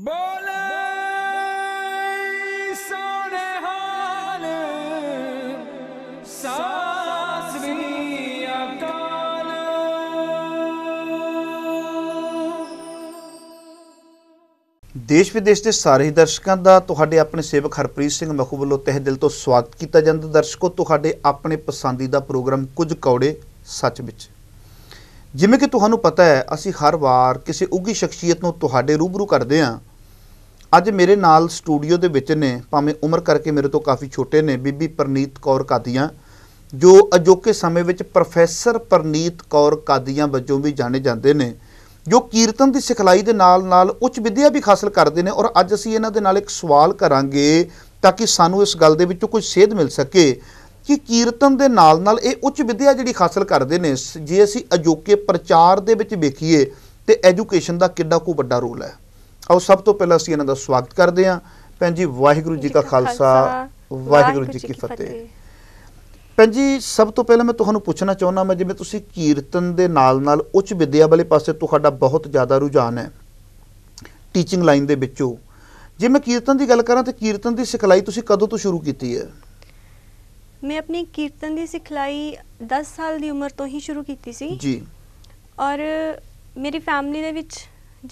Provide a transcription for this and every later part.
ਬੋਲੇ ਸੋਨੇ ਹਾਲ ਸਾਸ ਵੀ ਅਕਾਲ ਦੇਸ਼ ਵਿਦੇਸ਼ ਦੇ ਸਾਰੇ ਹੀ ਦਰਸ਼ਕਾਂ ਦਾ ਤੁਹਾਡੇ ਆਪਣੇ ਸੇਵਕ ਹਰਪ੍ਰੀਤ ਸਿੰਘ ਮਖੂ ਵੱਲੋਂ ਤਹਿ ਦਿਲ ਤੋਂ ਸਵਾਗਤ ਕੀਤਾ ਜਾਂਦਾ ਦਰਸ਼ਕੋ ਤੁਹਾਡੇ ਆਪਣੇ ਪਸੰਦੀਦਾ ਪ੍ਰੋਗਰਾਮ ਕੁਝ ਕੌੜੇ ਸੱਚ ਵਿੱਚ ਜਿਵੇਂ ਕਿ ਤੁਹਾਨੂੰ ਪਤਾ ਹੈ ਅਸੀਂ ਹਰ ਵਾਰ ਕਿਸੇ ਉਗੀ ਸ਼ਖਸੀਅਤ ਨੂੰ ਤੁਹਾਡੇ ਰੂਬਰੂ ਕਰਦੇ ਹਾਂ ਅੱਜ ਮੇਰੇ ਨਾਲ ਸਟੂਡੀਓ ਦੇ ਵਿੱਚ ਨੇ ਭਾਵੇਂ ਉਮਰ ਕਰਕੇ ਮੇਰੇ ਤੋਂ ਕਾਫੀ ਛੋਟੇ ਨੇ ਬੀਬੀ ਪ੍ਰਨੀਤ ਕੌਰ ਕਾਦੀਆਂ ਜੋ ਅਜੋਕੇ ਸਮੇਂ ਵਿੱਚ ਪ੍ਰੋਫੈਸਰ ਪ੍ਰਨੀਤ ਕੌਰ ਕਾਦੀਆਂ ਵਜੋਂ ਵੀ ਜਾਣੇ ਜਾਂਦੇ ਨੇ ਜੋ ਕੀਰਤਨ ਦੀ ਸਿਖਲਾਈ ਦੇ ਨਾਲ ਨਾਲ ਉੱਚ ਵਿਦਿਆ ਵੀ ਹਾਸਲ ਕਰਦੇ ਨੇ ਔਰ ਅੱਜ ਅਸੀਂ ਇਹਨਾਂ ਦੇ ਨਾਲ ਇੱਕ ਸਵਾਲ ਕਰਾਂਗੇ ਤਾਂ ਕਿ ਸਾਨੂੰ ਇਸ ਗੱਲ ਦੇ ਵਿੱਚੋਂ ਕੋਈ ਸੇਧ ਮਿਲ ਸਕੇ ਕਿ ਕੀਰਤਨ ਦੇ ਨਾਲ-ਨਾਲ ਇਹ ਉੱਚ ਵਿਦਿਆ ਜਿਹੜੀ ਹਾਸਲ ਕਰਦੇ ਨੇ ਜੇ ਅਸੀਂ ਅਜੋਕੇ ਪ੍ਰਚਾਰ ਦੇ ਵਿੱਚ ਵੇਖੀਏ ਤੇ ਐਜੂਕੇਸ਼ਨ ਦਾ ਕਿੰਨਾ ਕੋ ਵੱਡਾ ਰੋਲ ਹੈ ਆਓ ਸਭ ਤੋਂ ਪਹਿਲਾਂ ਅਸੀਂ ਇਹਨਾਂ ਦਾ ਸਵਾਗਤ ਕਰਦੇ ਹਾਂ ਭੈਣ ਜੀ ਵਾਹਿਗੁਰੂ ਜੀ ਕਾ ਖਾਲਸਾ ਵਾਹਿਗੁਰੂ ਜੀ ਕੀ ਫਤਿਹ ਭੈਣ ਜੀ ਸਭ ਤੋਂ ਪਹਿਲਾਂ ਮੈਂ ਤੁਹਾਨੂੰ ਪੁੱਛਣਾ ਚਾਹੁੰਦਾ ਮੈਂ ਜਿਵੇਂ ਤੁਸੀਂ ਕੀਰਤਨ ਦੇ ਨਾਲ-ਨਾਲ ਉੱਚ ਵਿਦਿਆ ਵਾਲੇ ਪਾਸੇ ਤੁਹਾਡਾ ਬਹੁਤ ਜ਼ਿਆਦਾ ਰੁਝਾਨ ਹੈ ਟੀਚਿੰਗ ਲਾਈਨ ਦੇ ਵਿੱਚੋਂ ਜੇ ਮੈਂ ਕੀਰਤਨ ਦੀ ਗੱਲ ਕਰਾਂ ਤੇ ਕੀਰਤਨ ਦੀ ਸਿਖਲਾਈ ਤੁਸੀਂ ਕਦੋਂ ਤੋਂ ਸ਼ੁਰੂ ਕੀਤੀ ਹੈ ਮੈਂ ਆਪਣੀ ਕੀਰਤਨ ਦੀ ਸਿਖਲਾਈ 10 ਸਾਲ ਦੀ ਉਮਰ ਤੋਂ ਹੀ ਸ਼ੁਰੂ ਕੀਤੀ ਸੀ ਜੀ ਔਰ ਮੇਰੀ ਫੈਮਿਲੀ ਦੇ ਵਿੱਚ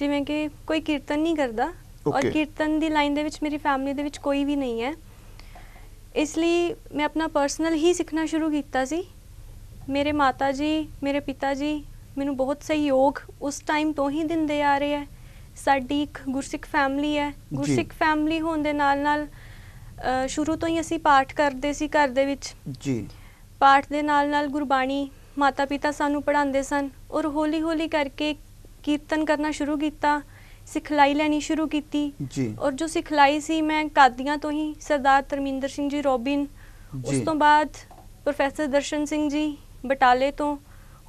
ਜਿਵੇਂ ਕਿ ਕੋਈ ਕੀਰਤਨ ਨਹੀਂ ਕਰਦਾ ਔਰ ਕੀਰਤਨ ਦੀ ਲਾਈਨ ਦੇ ਵਿੱਚ ਮੇਰੀ ਫੈਮਿਲੀ ਦੇ ਵਿੱਚ ਕੋਈ ਵੀ ਨਹੀਂ ਹੈ ਇਸ ਲਈ ਮੈਂ ਆਪਣਾ ਪਰਸਨਲ ਹੀ ਸਿੱਖਣਾ ਸ਼ੁਰੂ ਕੀਤਾ ਸੀ ਮੇਰੇ ਮਾਤਾ ਜੀ ਮੇਰੇ ਪਿਤਾ ਜੀ ਮੈਨੂੰ ਬਹੁਤ ਸਹਿਯੋਗ ਉਸ ਟਾਈਮ ਤੋਂ ਹੀ ਦਿੰਦੇ ਆ ਰਹੇ ਹੈ ਸਾਡੀ ਇੱਕ ਗੁਰਸਿੱਖ ਫੈਮਿਲੀ ਹੈ ਗੁਰਸਿੱਖ ਫੈਮਿਲੀ ਹੋਣ ਦੇ ਨਾਲ ਨਾਲ ਸ਼ੁਰੂ ਤੋਂ ਹੀ ਅਸੀਂ ਪਾਠ ਕਰਦੇ ਸੀ ਘਰ ਦੇ ਵਿੱਚ ਜੀ ਪਾਠ ਦੇ ਨਾਲ-ਨਾਲ ਗੁਰਬਾਣੀ ਮਾਤਾ ਪਿਤਾ ਸਾਨੂੰ ਪੜ੍ਹਾਉਂਦੇ ਸਨ ਔਰ ਹੌਲੀ-ਹੌਲੀ ਕਰਕੇ ਕੀਰਤਨ ਕਰਨਾ ਸ਼ੁਰੂ ਕੀਤਾ ਸਿਖਲਾਈ ਲੈਣੀ ਸ਼ੁਰੂ ਕੀਤੀ ਜੀ ਔਰ ਜੋ ਸਿਖਲਾਈ ਸੀ ਮੈਂ ਕਾਦੀਆਂ ਤੋਂ ਹੀ ਸਰਦਾਰ ਤਰਮਿੰਦਰ ਸਿੰਘ ਜੀ ਰੋਬਿਨ ਉਸ ਤੋਂ ਬਾਅਦ ਪ੍ਰੋਫੈਸਰ ਦਰਸ਼ਨ ਸਿੰਘ ਜੀ ਬਟਾਲੇ ਤੋਂ